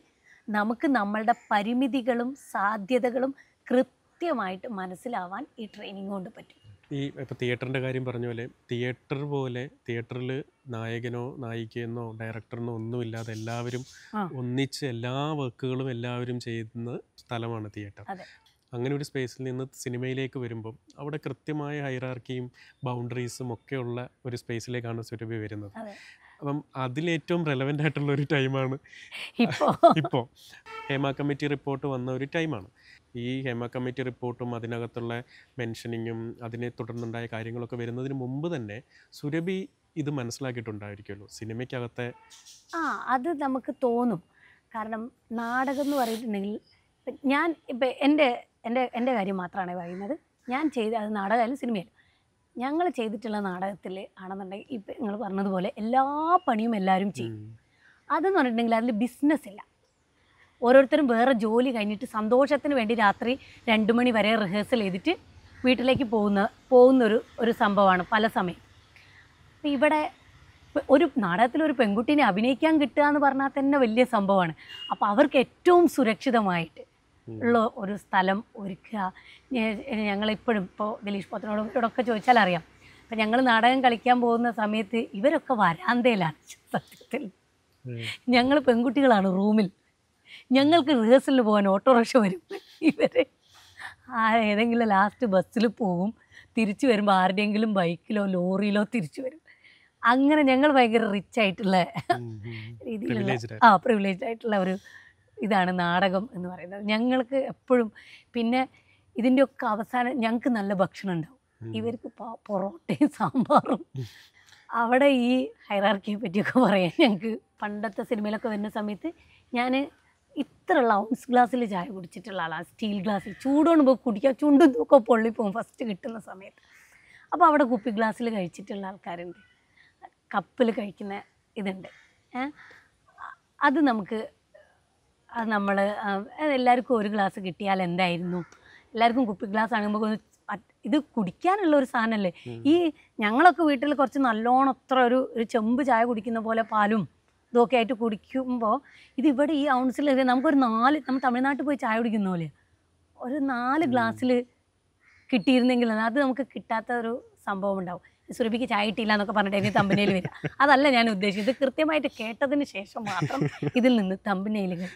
നമുക്ക് നമ്മളുടെ പരിമിതികളും സാധ്യതകളും കൃത്യമായിട്ട് മനസ്സിലാവാൻ ഈ ട്രെയിനിങ് കൊണ്ട് പറ്റും ഈ ഇപ്പോൾ തിയേറ്ററിൻ്റെ കാര്യം പറഞ്ഞ പോലെ തിയേറ്റർ പോലെ തിയേറ്ററിൽ നായകനോ നായികയെന്നോ ഡയറക്ടറിനോ ഒന്നുമില്ലാതെ എല്ലാവരും ഒന്നിച്ച് എല്ലാ വർക്കുകളും എല്ലാവരും ചെയ്യുന്ന സ്ഥലമാണ് തിയേറ്റർ അങ്ങനെ ഒരു സ്പേസിൽ നിന്ന് സിനിമയിലേക്ക് വരുമ്പം അവിടെ കൃത്യമായ ഹൈറാർക്കിയും ബൗണ്ടറീസും ഒക്കെയുള്ള ഒരു സ്പേസിലേക്കാണ് സുരഭി വരുന്നത് അപ്പം അതിലേറ്റവും റെലവെൻ്റ് ആയിട്ടുള്ള ഒരു ടൈമാണ് ഇപ്പോൾ ഹേമ കമ്മിറ്റി റിപ്പോർട്ട് വന്ന ഒരു ടൈമാണ് ഈ ഹേമ കമ്മിറ്റി റിപ്പോർട്ടും അതിനകത്തുള്ള മെൻഷനിങ്ങും അതിനെ തുടർന്നുണ്ടായ കാര്യങ്ങളൊക്കെ വരുന്നതിന് മുമ്പ് തന്നെ സുരഭി ഇത് മനസ്സിലാക്കിയിട്ടുണ്ടായിരിക്കുമല്ലോ സിനിമയ്ക്കകത്തെ ആ അത് നമുക്ക് തോന്നും കാരണം നാടകം എന്ന് പറയുന്നുണ്ടെങ്കിൽ ഞാൻ ഇപ്പം എൻ്റെ എൻ്റെ എൻ്റെ കാര്യം മാത്രമാണ് പറയുന്നത് ഞാൻ ചെയ്ത അത് നാടകമായാലും സിനിമയായാലും ഞങ്ങൾ ചെയ്തിട്ടുള്ള നാടകത്തിൽ ആണെന്നുണ്ടെങ്കിൽ ഇപ്പം നിങ്ങൾ പറഞ്ഞതുപോലെ എല്ലാ പണിയും എല്ലാവരും ചെയ്യും അതെന്ന് പറഞ്ഞിട്ടുണ്ടെങ്കിൽ അതിൽ ബിസിനസ് ഇല്ല ഓരോരുത്തരും വേറെ ജോലി കഴിഞ്ഞിട്ട് സന്തോഷത്തിന് വേണ്ടി രാത്രി രണ്ട് മണി വരെ റിഹേഴ്സൽ ചെയ്തിട്ട് വീട്ടിലേക്ക് പോകുന്ന പോകുന്നൊരു ഒരു സംഭവമാണ് പല സമയം അപ്പം ഇവിടെ ഒരു നാടകത്തിൽ ഒരു പെൺകുട്ടീനെ അഭിനയിക്കാൻ കിട്ടുക എന്ന് പറഞ്ഞാൽ തന്നെ വലിയ സംഭവമാണ് അപ്പോൾ അവർക്ക് ഏറ്റവും സുരക്ഷിതമായിട്ട് ഉള്ള ഒരു സ്ഥലം ഒരുക്കുക ഞങ്ങളിപ്പോഴും ഇപ്പോൾ ദിലീഷ് പത്തിനോടും ഇവിടെയൊക്കെ ചോദിച്ചാൽ അറിയാം അപ്പം ഞങ്ങൾ നാടകം കളിക്കാൻ പോകുന്ന സമയത്ത് ഇവരൊക്കെ വരാന്തയിലാണ് സത്യത്തിൽ ഞങ്ങൾ പെൺകുട്ടികളാണ് റൂമിൽ ഞങ്ങൾക്ക് റിഹേഴ്സലിൽ പോകാൻ ഓട്ടോറിക്ഷ വരും ഇവരെ ആ ഏതെങ്കിലും ലാസ്റ്റ് ബസ്സിൽ പോകും തിരിച്ചു വരുമ്പോൾ ആരുടെയെങ്കിലും ബൈക്കിലോ ലോറിയിലോ തിരിച്ചു വരും അങ്ങനെ ഞങ്ങൾ ഭയങ്കര റിച്ച് ആയിട്ടുള്ള രീതിയിലുള്ള ആ പ്രിവിലേജ് ആയിട്ടുള്ള ഒരു ഇതാണ് നാടകം എന്ന് പറയുന്നത് ഞങ്ങൾക്ക് എപ്പോഴും പിന്നെ ഇതിൻ്റെയൊക്കെ അവസാനം ഞങ്ങൾക്ക് നല്ല ഭക്ഷണം ഉണ്ടാവും ഇവർക്ക് പൊറോട്ടയും സാമ്പാറും അവിടെ ഈ ഹൈറാർക്കിയെ പറ്റിയൊക്കെ പറയാൻ ഞങ്ങൾക്ക് പണ്ടത്തെ സിനിമയിലൊക്കെ വരുന്ന സമയത്ത് ഞാൻ ഇത്രയുള്ള ഔൺസ് ഗ്ലാസ്സിൽ ചായ കുടിച്ചിട്ടുള്ള ആളാണ് സ്റ്റീൽ ഗ്ലാസ്സിൽ ചൂടുകൊണ്ട് പോയി കുടിക്കുക പൊള്ളി പൊള്ളിപ്പോവും ഫസ്റ്റ് കിട്ടുന്ന സമയത്ത് അപ്പോൾ അവിടെ കുപ്പി ഗ്ലാസ്സിൽ കഴിച്ചിട്ടുള്ള ആൾക്കാരുണ്ട് കപ്പിൽ കഴിക്കുന്ന ഇതുണ്ട് അത് നമുക്ക് അത് നമ്മൾ എല്ലാവർക്കും ഒരു ഗ്ലാസ് കിട്ടിയാൽ എന്തായിരുന്നു എല്ലാവർക്കും കുപ്പി ഗ്ലാസ് ആണെങ്കിൽ ഒന്ന് ഇത് കുടിക്കാനുള്ള ഒരു സാധനമല്ലേ ഈ ഞങ്ങളൊക്കെ വീട്ടിൽ കുറച്ച് നല്ലോണം അത്ര ഒരു ഒരു ചെമ്പ് ചായ കുടിക്കുന്ന പോലെ പാലും ഇതൊക്കെ ആയിട്ട് കുടിക്കുമ്പോൾ ഇത് ഇവിടെ ഈ ഔൺസിൽ നമുക്കൊരു നാല് നമ്മൾ തമിഴ്നാട്ടിൽ പോയി ചായ കുടിക്കുന്ന പോലെ ഒരു നാല് ഗ്ലാസ്സിൽ കിട്ടിയിരുന്നെങ്കിൽ അത് നമുക്ക് കിട്ടാത്ത ഒരു സംഭവം ഉണ്ടാവും സുരഭിക്ക് ചായ കിട്ടിയില്ല എന്നൊക്കെ പറഞ്ഞിട്ട് ഇനി തമ്പനയിൽ വരിക അതല്ല ഞാൻ ഉദ്ദേശിച്ചത് കൃത്യമായിട്ട് കേട്ടതിന് ശേഷം മാത്രം ഇതിൽ നിന്ന് തമ്പനയിലുകൾ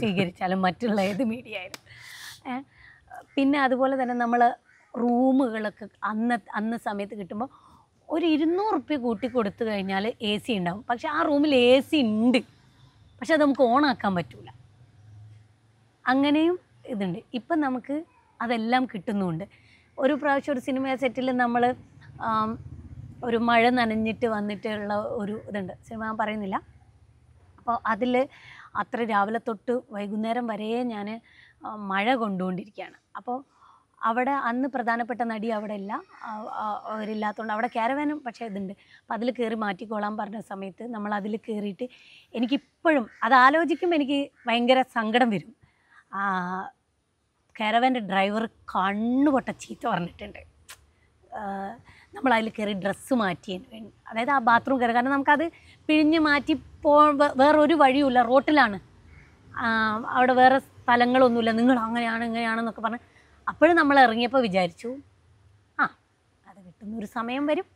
സ്വീകരിച്ചാലും മറ്റുള്ള ഏത് മീഡിയ ആയാലും പിന്നെ അതുപോലെ തന്നെ നമ്മൾ റൂമുകളൊക്കെ അന്ന് അന്ന് സമയത്ത് കിട്ടുമ്പോൾ ഒരു ഇരുന്നൂറ് റുപ്യ കൂട്ടി കൊടുത്തു കഴിഞ്ഞാൽ എ സി ഉണ്ടാവും പക്ഷെ ആ റൂമിൽ എ സി ഉണ്ട് പക്ഷെ അത് നമുക്ക് ഓണാക്കാൻ പറ്റില്ല അങ്ങനെയും ഇതുണ്ട് ഇപ്പം നമുക്ക് അതെല്ലാം കിട്ടുന്നുമുണ്ട് ഒരു പ്രാവശ്യം ഒരു സിനിമ സെറ്റിൽ നമ്മൾ ഒരു മഴ നനഞ്ഞിട്ട് വന്നിട്ടുള്ള ഒരു ഇതുണ്ട് സിനിമ പറയുന്നില്ല അപ്പോൾ അതിൽ അത്ര രാവിലെ തൊട്ട് വൈകുന്നേരം വരെ ഞാൻ മഴ കൊണ്ടുകൊണ്ടിരിക്കുകയാണ് അപ്പോൾ അവിടെ അന്ന് പ്രധാനപ്പെട്ട നടി അവിടെ ഇല്ല അവരില്ലാത്തതുകൊണ്ട് അവിടെ കാരവാനും പക്ഷേ ഇതുണ്ട് അപ്പം അതിൽ കയറി മാറ്റിക്കോളാൻ പറഞ്ഞ സമയത്ത് നമ്മൾ അതിൽ കയറിയിട്ട് എനിക്കിപ്പോഴും അത് ആലോചിക്കുമ്പോൾ എനിക്ക് ഭയങ്കര സങ്കടം വരും കയറവൻ്റെ ഡ്രൈവർ പൊട്ട ചീത്ത പറഞ്ഞിട്ടുണ്ട് നമ്മൾ അതിൽ കയറി ഡ്രസ്സ് മാറ്റിയതിന് വേണ്ടി അതായത് ആ ബാത്റൂം കയറി കാരണം നമുക്കത് പിഴിഞ്ഞ് മാറ്റി പോ വേറൊരു വഴിയുമില്ല റോട്ടിലാണ് അവിടെ വേറെ സ്ഥലങ്ങളൊന്നുമില്ല നിങ്ങൾ അങ്ങനെയാണ് ഇങ്ങനെയാണെന്നൊക്കെ പറഞ്ഞ് അപ്പോഴും നമ്മൾ ഇറങ്ങിയപ്പോൾ വിചാരിച്ചു ആ അത് കിട്ടുന്ന ഒരു സമയം വരും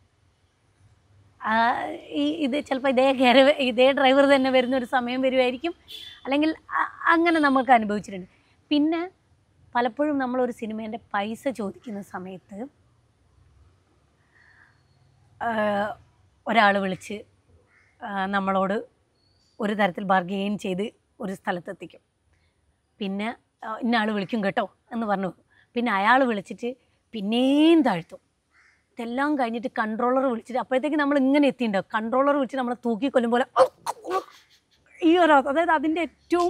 ഈ ഇത് ചിലപ്പോൾ ഇതേ കയറി ഇതേ ഡ്രൈവർ തന്നെ വരുന്ന ഒരു സമയം വരുമായിരിക്കും അല്ലെങ്കിൽ അങ്ങനെ നമ്മൾക്ക് അനുഭവിച്ചിട്ടുണ്ട് പിന്നെ പലപ്പോഴും നമ്മളൊരു സിനിമേൻ്റെ പൈസ ചോദിക്കുന്ന സമയത്ത് ഒരാൾ വിളിച്ച് നമ്മളോട് ഒരു തരത്തിൽ ബാർഗെയിൻ ചെയ്ത് ഒരു സ്ഥലത്തെത്തിക്കും പിന്നെ ഇന്ന വിളിക്കും കേട്ടോ എന്ന് പറഞ്ഞു പിന്നെ അയാൾ വിളിച്ചിട്ട് പിന്നെയും താഴ്ത്തും ഇതെല്ലാം കഴിഞ്ഞിട്ട് കൺട്രോളർ വിളിച്ചിട്ട് അപ്പോഴത്തേക്ക് നമ്മൾ ഇങ്ങനെ എത്തിയിട്ടുണ്ടാവും കൺട്രോളർ വിളിച്ച് നമ്മളെ തൂക്കി കൊല്ലും പോലെ ഈ ഒരു അതായത് അതിൻ്റെ ഏറ്റവും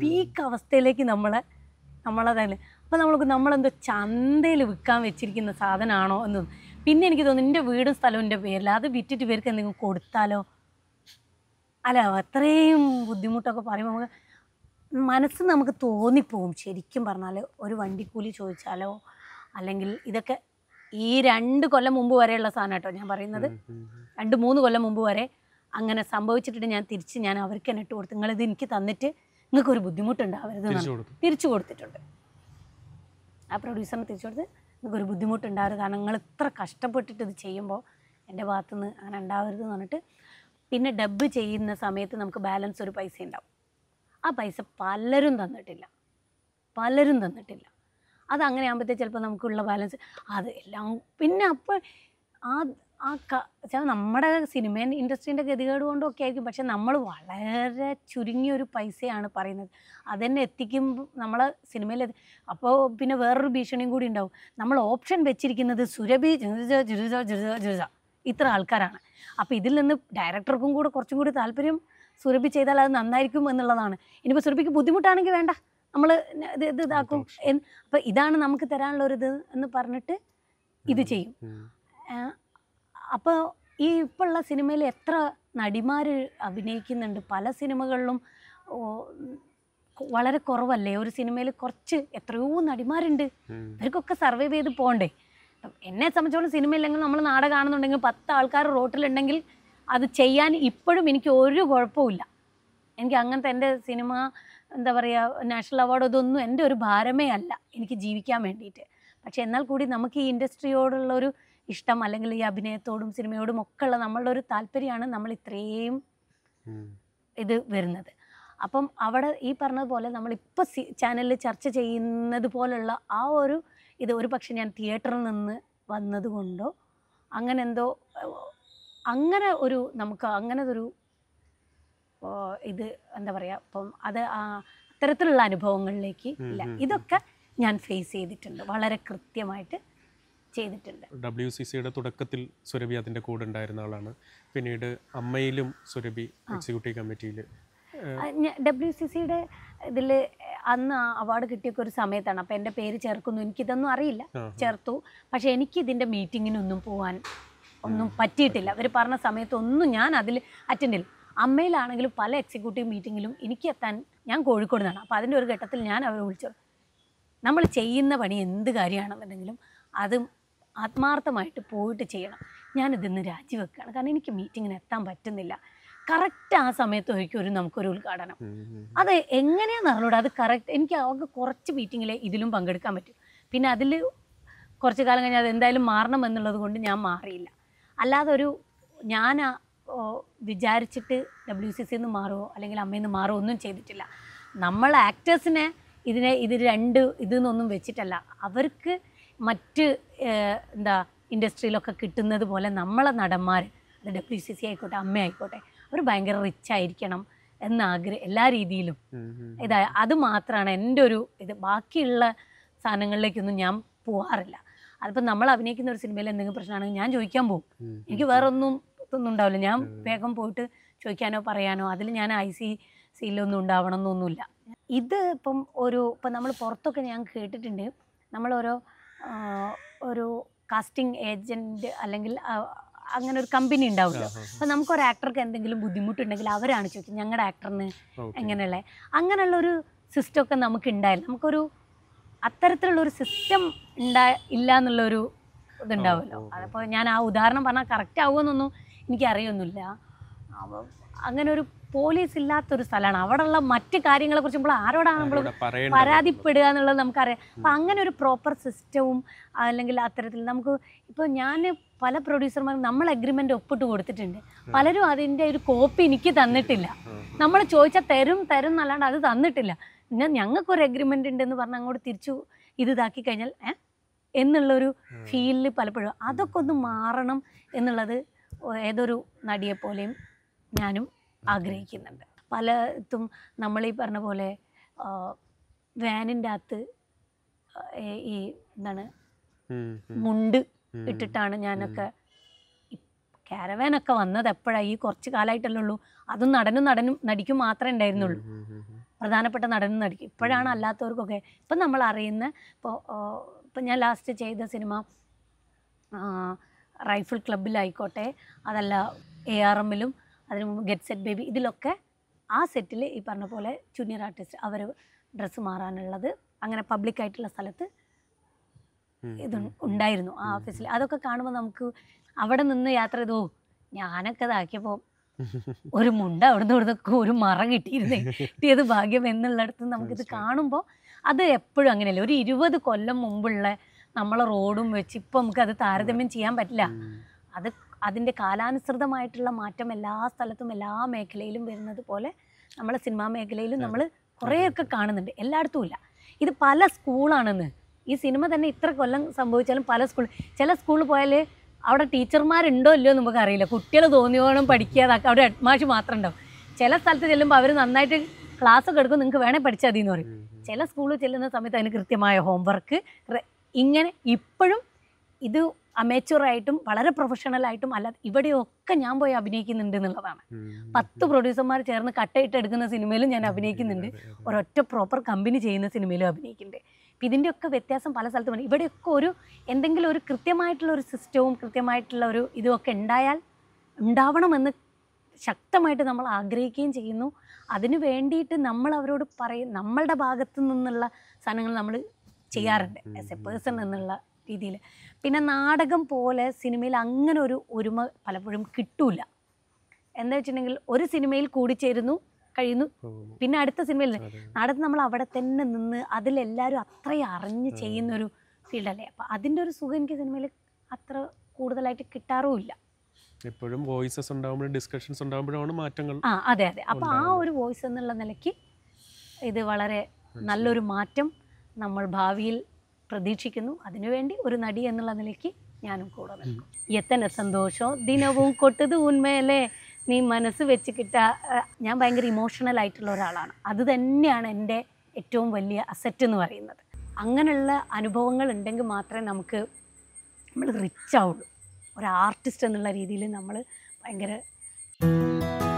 പീക്ക് അവസ്ഥയിലേക്ക് നമ്മളെ നമ്മളതല്ലേ അപ്പോൾ നമ്മൾക്ക് നമ്മളെന്തോ ചന്തയിൽ വിൽക്കാൻ വെച്ചിരിക്കുന്ന സാധനമാണോ എന്ന് പിന്നെ എനിക്ക് തോന്നുന്നു എൻ്റെ വീടും സ്ഥലവും എൻ്റെ പേരിൽ അത് വിറ്റിട്ട് ഇവർക്ക് എന്തെങ്കിലും കൊടുത്താലോ അല്ല അത്രയും ബുദ്ധിമുട്ടൊക്കെ പറയുമ്പോൾ നമുക്ക് മനസ്സ് നമുക്ക് തോന്നിപ്പോവും ശരിക്കും പറഞ്ഞാൽ ഒരു വണ്ടിക്കൂലി ചോദിച്ചാലോ അല്ലെങ്കിൽ ഇതൊക്കെ ഈ രണ്ട് കൊല്ലം മുമ്പ് വരെയുള്ള സാധനം കേട്ടോ ഞാൻ പറയുന്നത് രണ്ട് മൂന്ന് കൊല്ലം മുമ്പ് വരെ അങ്ങനെ സംഭവിച്ചിട്ടുണ്ട് ഞാൻ തിരിച്ച് ഞാൻ അവർക്ക് തന്നെ ഇട്ട് കൊടുത്തു നിങ്ങളിത് എനിക്ക് തന്നിട്ട് നിങ്ങൾക്ക് ഒരു ബുദ്ധിമുട്ടുണ്ടാവരുത് തിരിച്ചു കൊടുത്തിട്ടുണ്ട് ആ പ്രൊഡ്യൂസറിന് തിരിച്ചു കൊടുത്ത് നിങ്ങൾക്ക് ഒരു ബുദ്ധിമുട്ടുണ്ടാവരുത് കാരണം നിങ്ങൾ ഇത്ര കഷ്ടപ്പെട്ടിട്ട് ഇത് ചെയ്യുമ്പോൾ എൻ്റെ ഭാഗത്തുനിന്ന് അങ്ങനെ ഉണ്ടാവരുത് എന്ന് പറഞ്ഞിട്ട് പിന്നെ ഡബ് ചെയ്യുന്ന സമയത്ത് നമുക്ക് ബാലൻസ് ഒരു പൈസ ഉണ്ടാവും ആ പൈസ പലരും തന്നിട്ടില്ല പലരും തന്നിട്ടില്ല അത് അങ്ങനെ ആകുമ്പോഴത്തേ ചിലപ്പോൾ നമുക്കുള്ള ബാലൻസ് അത് എല്ലാം പിന്നെ അപ്പോൾ ആ ആ നമ്മുടെ സിനിമ ഇൻഡസ്ട്രീൻ്റെ ഗതികേട് കൊണ്ടും ഒക്കെ ആയിരിക്കും പക്ഷെ നമ്മൾ വളരെ ചുരുങ്ങിയ ഒരു പൈസയാണ് പറയുന്നത് അതന്നെ എത്തിക്കുമ്പോൾ നമ്മൾ സിനിമയിൽ അപ്പോൾ പിന്നെ വേറൊരു ഭീഷണിയും കൂടി ഉണ്ടാവും നമ്മൾ ഓപ്ഷൻ വെച്ചിരിക്കുന്നത് സുരഭി ജുരുജ ജുരുജ ജുരുജ ജുരുജ ഇത്ര ആൾക്കാരാണ് അപ്പോൾ ഇതിൽ നിന്ന് ഡയറക്ടർക്കും കൂടെ കുറച്ചും കൂടി താല്പര്യം സുരഭി ചെയ്താൽ അത് നന്നായിരിക്കും എന്നുള്ളതാണ് ഇനിയിപ്പോൾ സുരഭിക്ക് ബുദ്ധിമുട്ടാണെങ്കിൽ വേണ്ട നമ്മൾ ഇത് ഇത് ഇതാക്കും അപ്പൊ ഇതാണ് നമുക്ക് തരാനുള്ള ഒരു ഇത് എന്ന് പറഞ്ഞിട്ട് ഇത് ചെയ്യും അപ്പോൾ ഈ ഇപ്പോൾ ഉള്ള സിനിമയിൽ എത്ര നടിമാർ അഭിനയിക്കുന്നുണ്ട് പല സിനിമകളിലും വളരെ കുറവല്ലേ ഒരു സിനിമയിൽ കുറച്ച് എത്രയോ നടിമാരുണ്ട് ഇവർക്കൊക്കെ സർവൈവ് ചെയ്ത് പോകണ്ടേ എന്നെ സംബന്ധിച്ചോളം സിനിമയില്ലെങ്കിൽ നമ്മൾ നാടകം കാണുന്നുണ്ടെങ്കിൽ പത്ത് ആൾക്കാർ റോട്ടിലുണ്ടെങ്കിൽ അത് ചെയ്യാൻ ഇപ്പോഴും എനിക്ക് ഒരു കുഴപ്പമില്ല എനിക്ക് അങ്ങനത്തെ എൻ്റെ സിനിമ എന്താ പറയുക നാഷണൽ അവാർഡ് ഇതൊന്നും എൻ്റെ ഒരു ഭാരമേ അല്ല എനിക്ക് ജീവിക്കാൻ വേണ്ടിയിട്ട് പക്ഷേ എന്നാൽ കൂടി നമുക്ക് ഈ ഇൻഡസ്ട്രിയോടുള്ള ഒരു ഇഷ്ടം അല്ലെങ്കിൽ ഈ അഭിനയത്തോടും സിനിമയോടും ഒക്കെ ഉള്ള നമ്മളുടെ ഒരു താല്പര്യമാണ് നമ്മൾ ഇത്രയും ഇത് വരുന്നത് അപ്പം അവിടെ ഈ പറഞ്ഞതുപോലെ നമ്മളിപ്പോൾ സി ചാനലിൽ ചർച്ച ചെയ്യുന്നത് പോലുള്ള ആ ഒരു ഇത് ഒരു പക്ഷെ ഞാൻ തിയേറ്ററിൽ നിന്ന് വന്നതുകൊണ്ടോ അങ്ങനെ എന്തോ അങ്ങനെ ഒരു നമുക്ക് അങ്ങനെ ഒരു ഇത് എന്താ പറയുക അപ്പം അത് അത്തരത്തിലുള്ള അനുഭവങ്ങളിലേക്ക് ഇല്ല ഇതൊക്കെ ഞാൻ ഫേസ് ചെയ്തിട്ടുണ്ട് വളരെ കൃത്യമായിട്ട് ചെയ്തിട്ടുണ്ട് ഡബ്ല്യു സി സിയുടെ തുടക്കത്തിൽ സുരഭി അതിൻ്റെ കൂടെ ഉണ്ടായിരുന്ന ആളാണ് പിന്നീട് അമ്മയിലും സുരഭി എക്സിക്യൂട്ടീവ് കമ്മിറ്റിയിൽ ഡബ്ല്യു സി സിയുടെ ഇതിൽ അന്ന് അവാർഡ് കിട്ടിയൊക്കെ ഒരു സമയത്താണ് അപ്പോൾ എൻ്റെ പേര് ചേർക്കുന്നു എനിക്കിതൊന്നും അറിയില്ല ചേർത്തു പക്ഷേ എനിക്ക് മീറ്റിങ്ങിനൊന്നും പോകാൻ ഒന്നും പറ്റിയിട്ടില്ല അവർ പറഞ്ഞ സമയത്തൊന്നും ഞാൻ അതിൽ അറ്റൻഡ് ചെയ്യില്ല അമ്മയിലാണെങ്കിലും പല എക്സിക്യൂട്ടീവ് മീറ്റിങ്ങിലും എനിക്ക് എത്താൻ ഞാൻ കോഴിക്കോട് നിന്നാണ് അപ്പോൾ അതിൻ്റെ ഒരു ഘട്ടത്തിൽ ഞാൻ അവരെ വിളിച്ചു നമ്മൾ ചെയ്യുന്ന പണി എന്ത് കാര്യമാണെന്നുണ്ടെങ്കിലും അത് ആത്മാർത്ഥമായിട്ട് പോയിട്ട് ചെയ്യണം ഞാനിതിന്ന് രാജിവെക്കുകയാണ് കാരണം എനിക്ക് മീറ്റിങ്ങിന് എത്താൻ പറ്റുന്നില്ല കറക്റ്റ് ആ സമയത്ത് ഒരിക്കും ഒരു നമുക്കൊരു ഉദ്ഘാടനം അത് എങ്ങനെയാണെന്ന് അറിഞ്ഞൂടെ അത് കറക്റ്റ് എനിക്ക് അവർക്ക് കുറച്ച് മീറ്റിങ്ങിലെ ഇതിലും പങ്കെടുക്കാൻ പറ്റും പിന്നെ അതിൽ കുറച്ച് കാലം കഴിഞ്ഞാൽ അത് എന്തായാലും മാറണം എന്നുള്ളത് കൊണ്ട് ഞാൻ മാറിയില്ല അല്ലാതെ ഒരു ഞാൻ വിചാരിച്ചിട്ട് ഡബ്ല്യു സി സിന്ന് മാറുമോ അല്ലെങ്കിൽ അമ്മയിൽ നിന്ന് മാറുമോ ഒന്നും ചെയ്തിട്ടില്ല നമ്മൾ ആക്ടേഴ്സിനെ ഇതിനെ ഇത് രണ്ട് ഇതിൽ നിന്നൊന്നും വെച്ചിട്ടല്ല അവർക്ക് മറ്റ് എന്താ ഇൻഡസ്ട്രിയിലൊക്കെ കിട്ടുന്നത് പോലെ നമ്മളെ നടന്മാർ അത് ഡബ്ല്യു സി സി ആയിക്കോട്ടെ അമ്മ ആയിക്കോട്ടെ അവർ ഭയങ്കര റിച്ച് ആയിരിക്കണം എന്ന ആഗ്രഹം എല്ലാ രീതിയിലും ഇതായ അത് മാത്രമാണ് എൻ്റെ ഒരു ഇത് ബാക്കിയുള്ള സാധനങ്ങളിലേക്കൊന്നും ഞാൻ പോവാറില്ല അതിപ്പോൾ നമ്മൾ അഭിനയിക്കുന്ന ഒരു സിനിമയിൽ എന്തെങ്കിലും പ്രശ്നമാണെങ്കിൽ ഞാൻ ചോദിക്കാൻ പോകും എനിക്ക് വേറെ ഒന്നും ഇതൊന്നും ഉണ്ടാവില്ല ഞാൻ വേഗം പോയിട്ട് ചോദിക്കാനോ പറയാനോ അതിൽ ഞാൻ ഐ സി സിയിലൊന്നും ഉണ്ടാവണം എന്നൊന്നുമില്ല ഇത് ഇപ്പം ഒരു ഇപ്പം നമ്മൾ പുറത്തൊക്കെ ഞാൻ കേട്ടിട്ടുണ്ട് നമ്മളോരോ ഒരു കാസ്റ്റിംഗ് ഏജൻറ്റ് അല്ലെങ്കിൽ അങ്ങനെ ഒരു കമ്പനി ഉണ്ടാവുമല്ലോ അപ്പം നമുക്കൊരു ആക്ടർക്ക് എന്തെങ്കിലും ബുദ്ധിമുട്ടുണ്ടെങ്കിൽ അവരാണ് ചോദിക്കുന്നത് ഞങ്ങളുടെ ആക്ടറിന് എങ്ങനെയുള്ള അങ്ങനെയുള്ള ഒരു സിസ്റ്റമൊക്കെ നമുക്ക് ഉണ്ടായാലും നമുക്കൊരു അത്തരത്തിലുള്ള ഒരു സിസ്റ്റം ഉണ്ടാ ഇല്ല എന്നുള്ളൊരു ഇതുണ്ടാവുമല്ലോ അതിപ്പോൾ ഞാൻ ആ ഉദാഹരണം പറഞ്ഞാൽ കറക്റ്റ് ആവുമെന്നൊന്നും എനിക്കറിയൊന്നുമില്ല അങ്ങനെ ഒരു പോലീസ് ഇല്ലാത്തൊരു സ്ഥലമാണ് അവിടെയുള്ള മറ്റ് കാര്യങ്ങളെ കുറിച്ച് നമ്മൾ ആരോടാണ് നമ്മൾ പരാതിപ്പെടുക എന്നുള്ളത് നമുക്കറിയാം അപ്പൊ അങ്ങനെ ഒരു പ്രോപ്പർ സിസ്റ്റവും അല്ലെങ്കിൽ അത്തരത്തിൽ നമുക്ക് ഇപ്പൊ ഞാൻ പല പ്രൊഡ്യൂസർമാർ നമ്മൾ അഗ്രിമെന്റ് ഒപ്പിട്ട് കൊടുത്തിട്ടുണ്ട് പലരും അതിന്റെ ഒരു കോപ്പി എനിക്ക് തന്നിട്ടില്ല നമ്മൾ ചോദിച്ചാൽ തരും തരും എന്നല്ലാണ്ട് അത് തന്നിട്ടില്ല പിന്നെ ഞങ്ങൾക്കൊരു അഗ്രിമെൻ്റ് ഉണ്ടെന്ന് പറഞ്ഞ് അങ്ങോട്ട് തിരിച്ചു ഇത് ഇതാക്കി കഴിഞ്ഞാൽ ഏ എന്നുള്ളൊരു ഫീലിൽ പലപ്പോഴും അതൊക്കെ ഒന്ന് മാറണം എന്നുള്ളത് ഏതൊരു പോലെയും ഞാനും ആഗ്രഹിക്കുന്നുണ്ട് പലതും നമ്മളീ പറഞ്ഞ പോലെ വാനിൻ്റെ അകത്ത് ഈ എന്താണ് മുണ്ട് ഇട്ടിട്ടാണ് ഞാനൊക്കെ കാരവാനൊക്കെ വന്നത് എപ്പോഴാണ് ഈ കുറച്ച് കാലമായിട്ടല്ലേ ഉള്ളൂ അതും നടനും നടനും നടിക്കും മാത്രമേ ഉണ്ടായിരുന്നുള്ളൂ പ്രധാനപ്പെട്ട നടൻ നടിക്കും ഇപ്പോഴാണ് അല്ലാത്തവർക്കൊക്കെ ഇപ്പം നമ്മൾ അറിയുന്ന ഇപ്പോൾ ഇപ്പം ഞാൻ ലാസ്റ്റ് ചെയ്ത സിനിമ റൈഫിൾ ക്ലബിലായിക്കോട്ടെ അതല്ല എ ആർ എമ്മിലും അതിന് മുമ്പ് ഗെറ്റ് സെറ്റ് ബേബി ഇതിലൊക്കെ ആ സെറ്റിൽ ഈ പറഞ്ഞ പോലെ ജൂനിയർ ആർട്ടിസ്റ്റ് അവർ ഡ്രസ്സ് മാറാനുള്ളത് അങ്ങനെ പബ്ലിക്കായിട്ടുള്ള സ്ഥലത്ത് ഇത് ഉണ്ടായിരുന്നു ആ ഓഫീസിൽ അതൊക്കെ കാണുമ്പോൾ നമുക്ക് അവിടെ നിന്ന് യാത്ര ചെയ്തു ഞാനൊക്കെ ഇതാക്കിയപ്പോൾ ഒരു മുണ്ട അവിടുന്ന് ഇവിടുന്ന് ഒരു മറ കിട്ടിയിരുന്നേ കിട്ടിയത് ഭാഗ്യം എന്നുള്ളിടത്ത് നമുക്കിത് കാണുമ്പോൾ അത് എപ്പോഴും അങ്ങനെയല്ല ഒരു ഇരുപത് കൊല്ലം മുമ്പുള്ള നമ്മളെ റോഡും വെച്ച് ഇപ്പം അത് താരതമ്യം ചെയ്യാൻ പറ്റില്ല അത് അതിൻ്റെ കാലാനുസൃതമായിട്ടുള്ള മാറ്റം എല്ലാ സ്ഥലത്തും എല്ലാ മേഖലയിലും വരുന്നത് പോലെ നമ്മളെ സിനിമാ മേഖലയിലും നമ്മൾ കുറേയൊക്കെ കാണുന്നുണ്ട് എല്ലായിടത്തും ഇല്ല ഇത് പല സ്കൂളാണെന്ന് ഈ സിനിമ തന്നെ ഇത്ര കൊല്ലം സംഭവിച്ചാലും പല സ്കൂൾ ചില സ്കൂളിൽ പോയാൽ അവിടെ ടീച്ചർമാരുണ്ടോ ഇല്ലയോ നമുക്ക് അറിയില്ല കുട്ടികൾ തോന്നിയോണം പഠിക്കാതാക്കുക അവിടെ അഡ്മാഷ് മാത്രം ഉണ്ടാവും ചില സ്ഥലത്ത് ചെല്ലുമ്പോൾ അവർ നന്നായിട്ട് ക്ലാസ് ഒക്കെ എടുക്കും നിങ്ങൾക്ക് വേണേൽ പഠിച്ചാൽ മതി എന്ന് പറയും ചില സ്കൂളിൽ ചെല്ലുന്ന സമയത്ത് അതിന് കൃത്യമായ ഹോംവർക്ക് ഇങ്ങനെ ഇപ്പോഴും ഇത് അമേച്ചുറായിട്ടും വളരെ പ്രൊഫഷണലായിട്ടും അല്ലാതെ ഇവിടെയൊക്കെ ഞാൻ പോയി അഭിനയിക്കുന്നുണ്ട് എന്നുള്ളതാണ് പത്ത് പ്രൊഡ്യൂസർമാർ ചേർന്ന് കട്ടയിട്ട് എടുക്കുന്ന സിനിമയിലും ഞാൻ അഭിനയിക്കുന്നുണ്ട് ഒരൊറ്റ പ്രോപ്പർ കമ്പനി ചെയ്യുന്ന സിനിമയിലും അഭിനയിക്കുന്നുണ്ട് അപ്പം ഇതിൻ്റെയൊക്കെ വ്യത്യാസം പല സ്ഥലത്തും ഉണ്ട് ഇവിടെയൊക്കെ ഒരു എന്തെങ്കിലും ഒരു കൃത്യമായിട്ടുള്ള ഒരു സിസ്റ്റവും കൃത്യമായിട്ടുള്ള ഒരു ഇതുമൊക്കെ ഉണ്ടായാൽ ഉണ്ടാവണമെന്ന് ശക്തമായിട്ട് നമ്മൾ ആഗ്രഹിക്കുകയും ചെയ്യുന്നു അതിനു വേണ്ടിയിട്ട് നമ്മൾ അവരോട് പറയും നമ്മളുടെ ഭാഗത്തു നിന്നുള്ള സാധനങ്ങൾ നമ്മൾ ചെയ്യാറുണ്ട് ആസ് എ പേഴ്സൺ എന്നുള്ള രീതിയിൽ പിന്നെ നാടകം പോലെ സിനിമയിൽ അങ്ങനെ ഒരു ഒരുമ പലപ്പോഴും കിട്ടൂല എന്താ വെച്ചിട്ടുണ്ടെങ്കിൽ ഒരു സിനിമയിൽ കൂടിച്ചേരുന്നു കഴിയുന്നു പിന്നെ അടുത്ത സിനിമയിൽ നടത്ത് നമ്മൾ അവിടെ തന്നെ നിന്ന് അതിലെല്ലാവരും അത്രയും അറിഞ്ഞ് ഫീൽഡ് അല്ലേ അപ്പം അതിൻ്റെ ഒരു സുഖം എനിക്ക് സിനിമയിൽ അത്ര കൂടുതലായിട്ട് കിട്ടാറുമില്ല എപ്പോഴും വോയിസസ് ഉണ്ടാകുമ്പോഴും ഡിസ്കഷൻസ് ഉണ്ടാകുമ്പോഴാണ് മാറ്റങ്ങൾ ആ അതെ അതെ അപ്പോൾ ആ ഒരു വോയിസ് എന്നുള്ള നിലയ്ക്ക് ഇത് വളരെ നല്ലൊരു മാറ്റം നമ്മൾ ഭാവിയിൽ പ്രതീക്ഷിക്കുന്നു അതിനുവേണ്ടി ഒരു നടി എന്നുള്ള നിലയ്ക്ക് ഞാനും കൂടെ എത്തന സന്തോഷം ദിനവും കൊട്ടത് ഉന്മേലേ നീ മനസ്സ് വെച്ചിട്ട് ഞാൻ ഭയങ്കര ഇമോഷണൽ ആയിട്ടുള്ള ഒരാളാണ് അത് തന്നെയാണ് എൻ്റെ ഏറ്റവും വലിയ അസറ്റ് എന്ന് പറയുന്നത് അങ്ങനെയുള്ള അനുഭവങ്ങൾ ഉണ്ടെങ്കിൽ മാത്രമേ നമുക്ക് നമ്മൾ റിച്ച് ആവുള്ളൂ ഒരു ആർട്ടിസ്റ്റ് എന്നുള്ള രീതിയിൽ നമ്മൾ ഭയങ്കര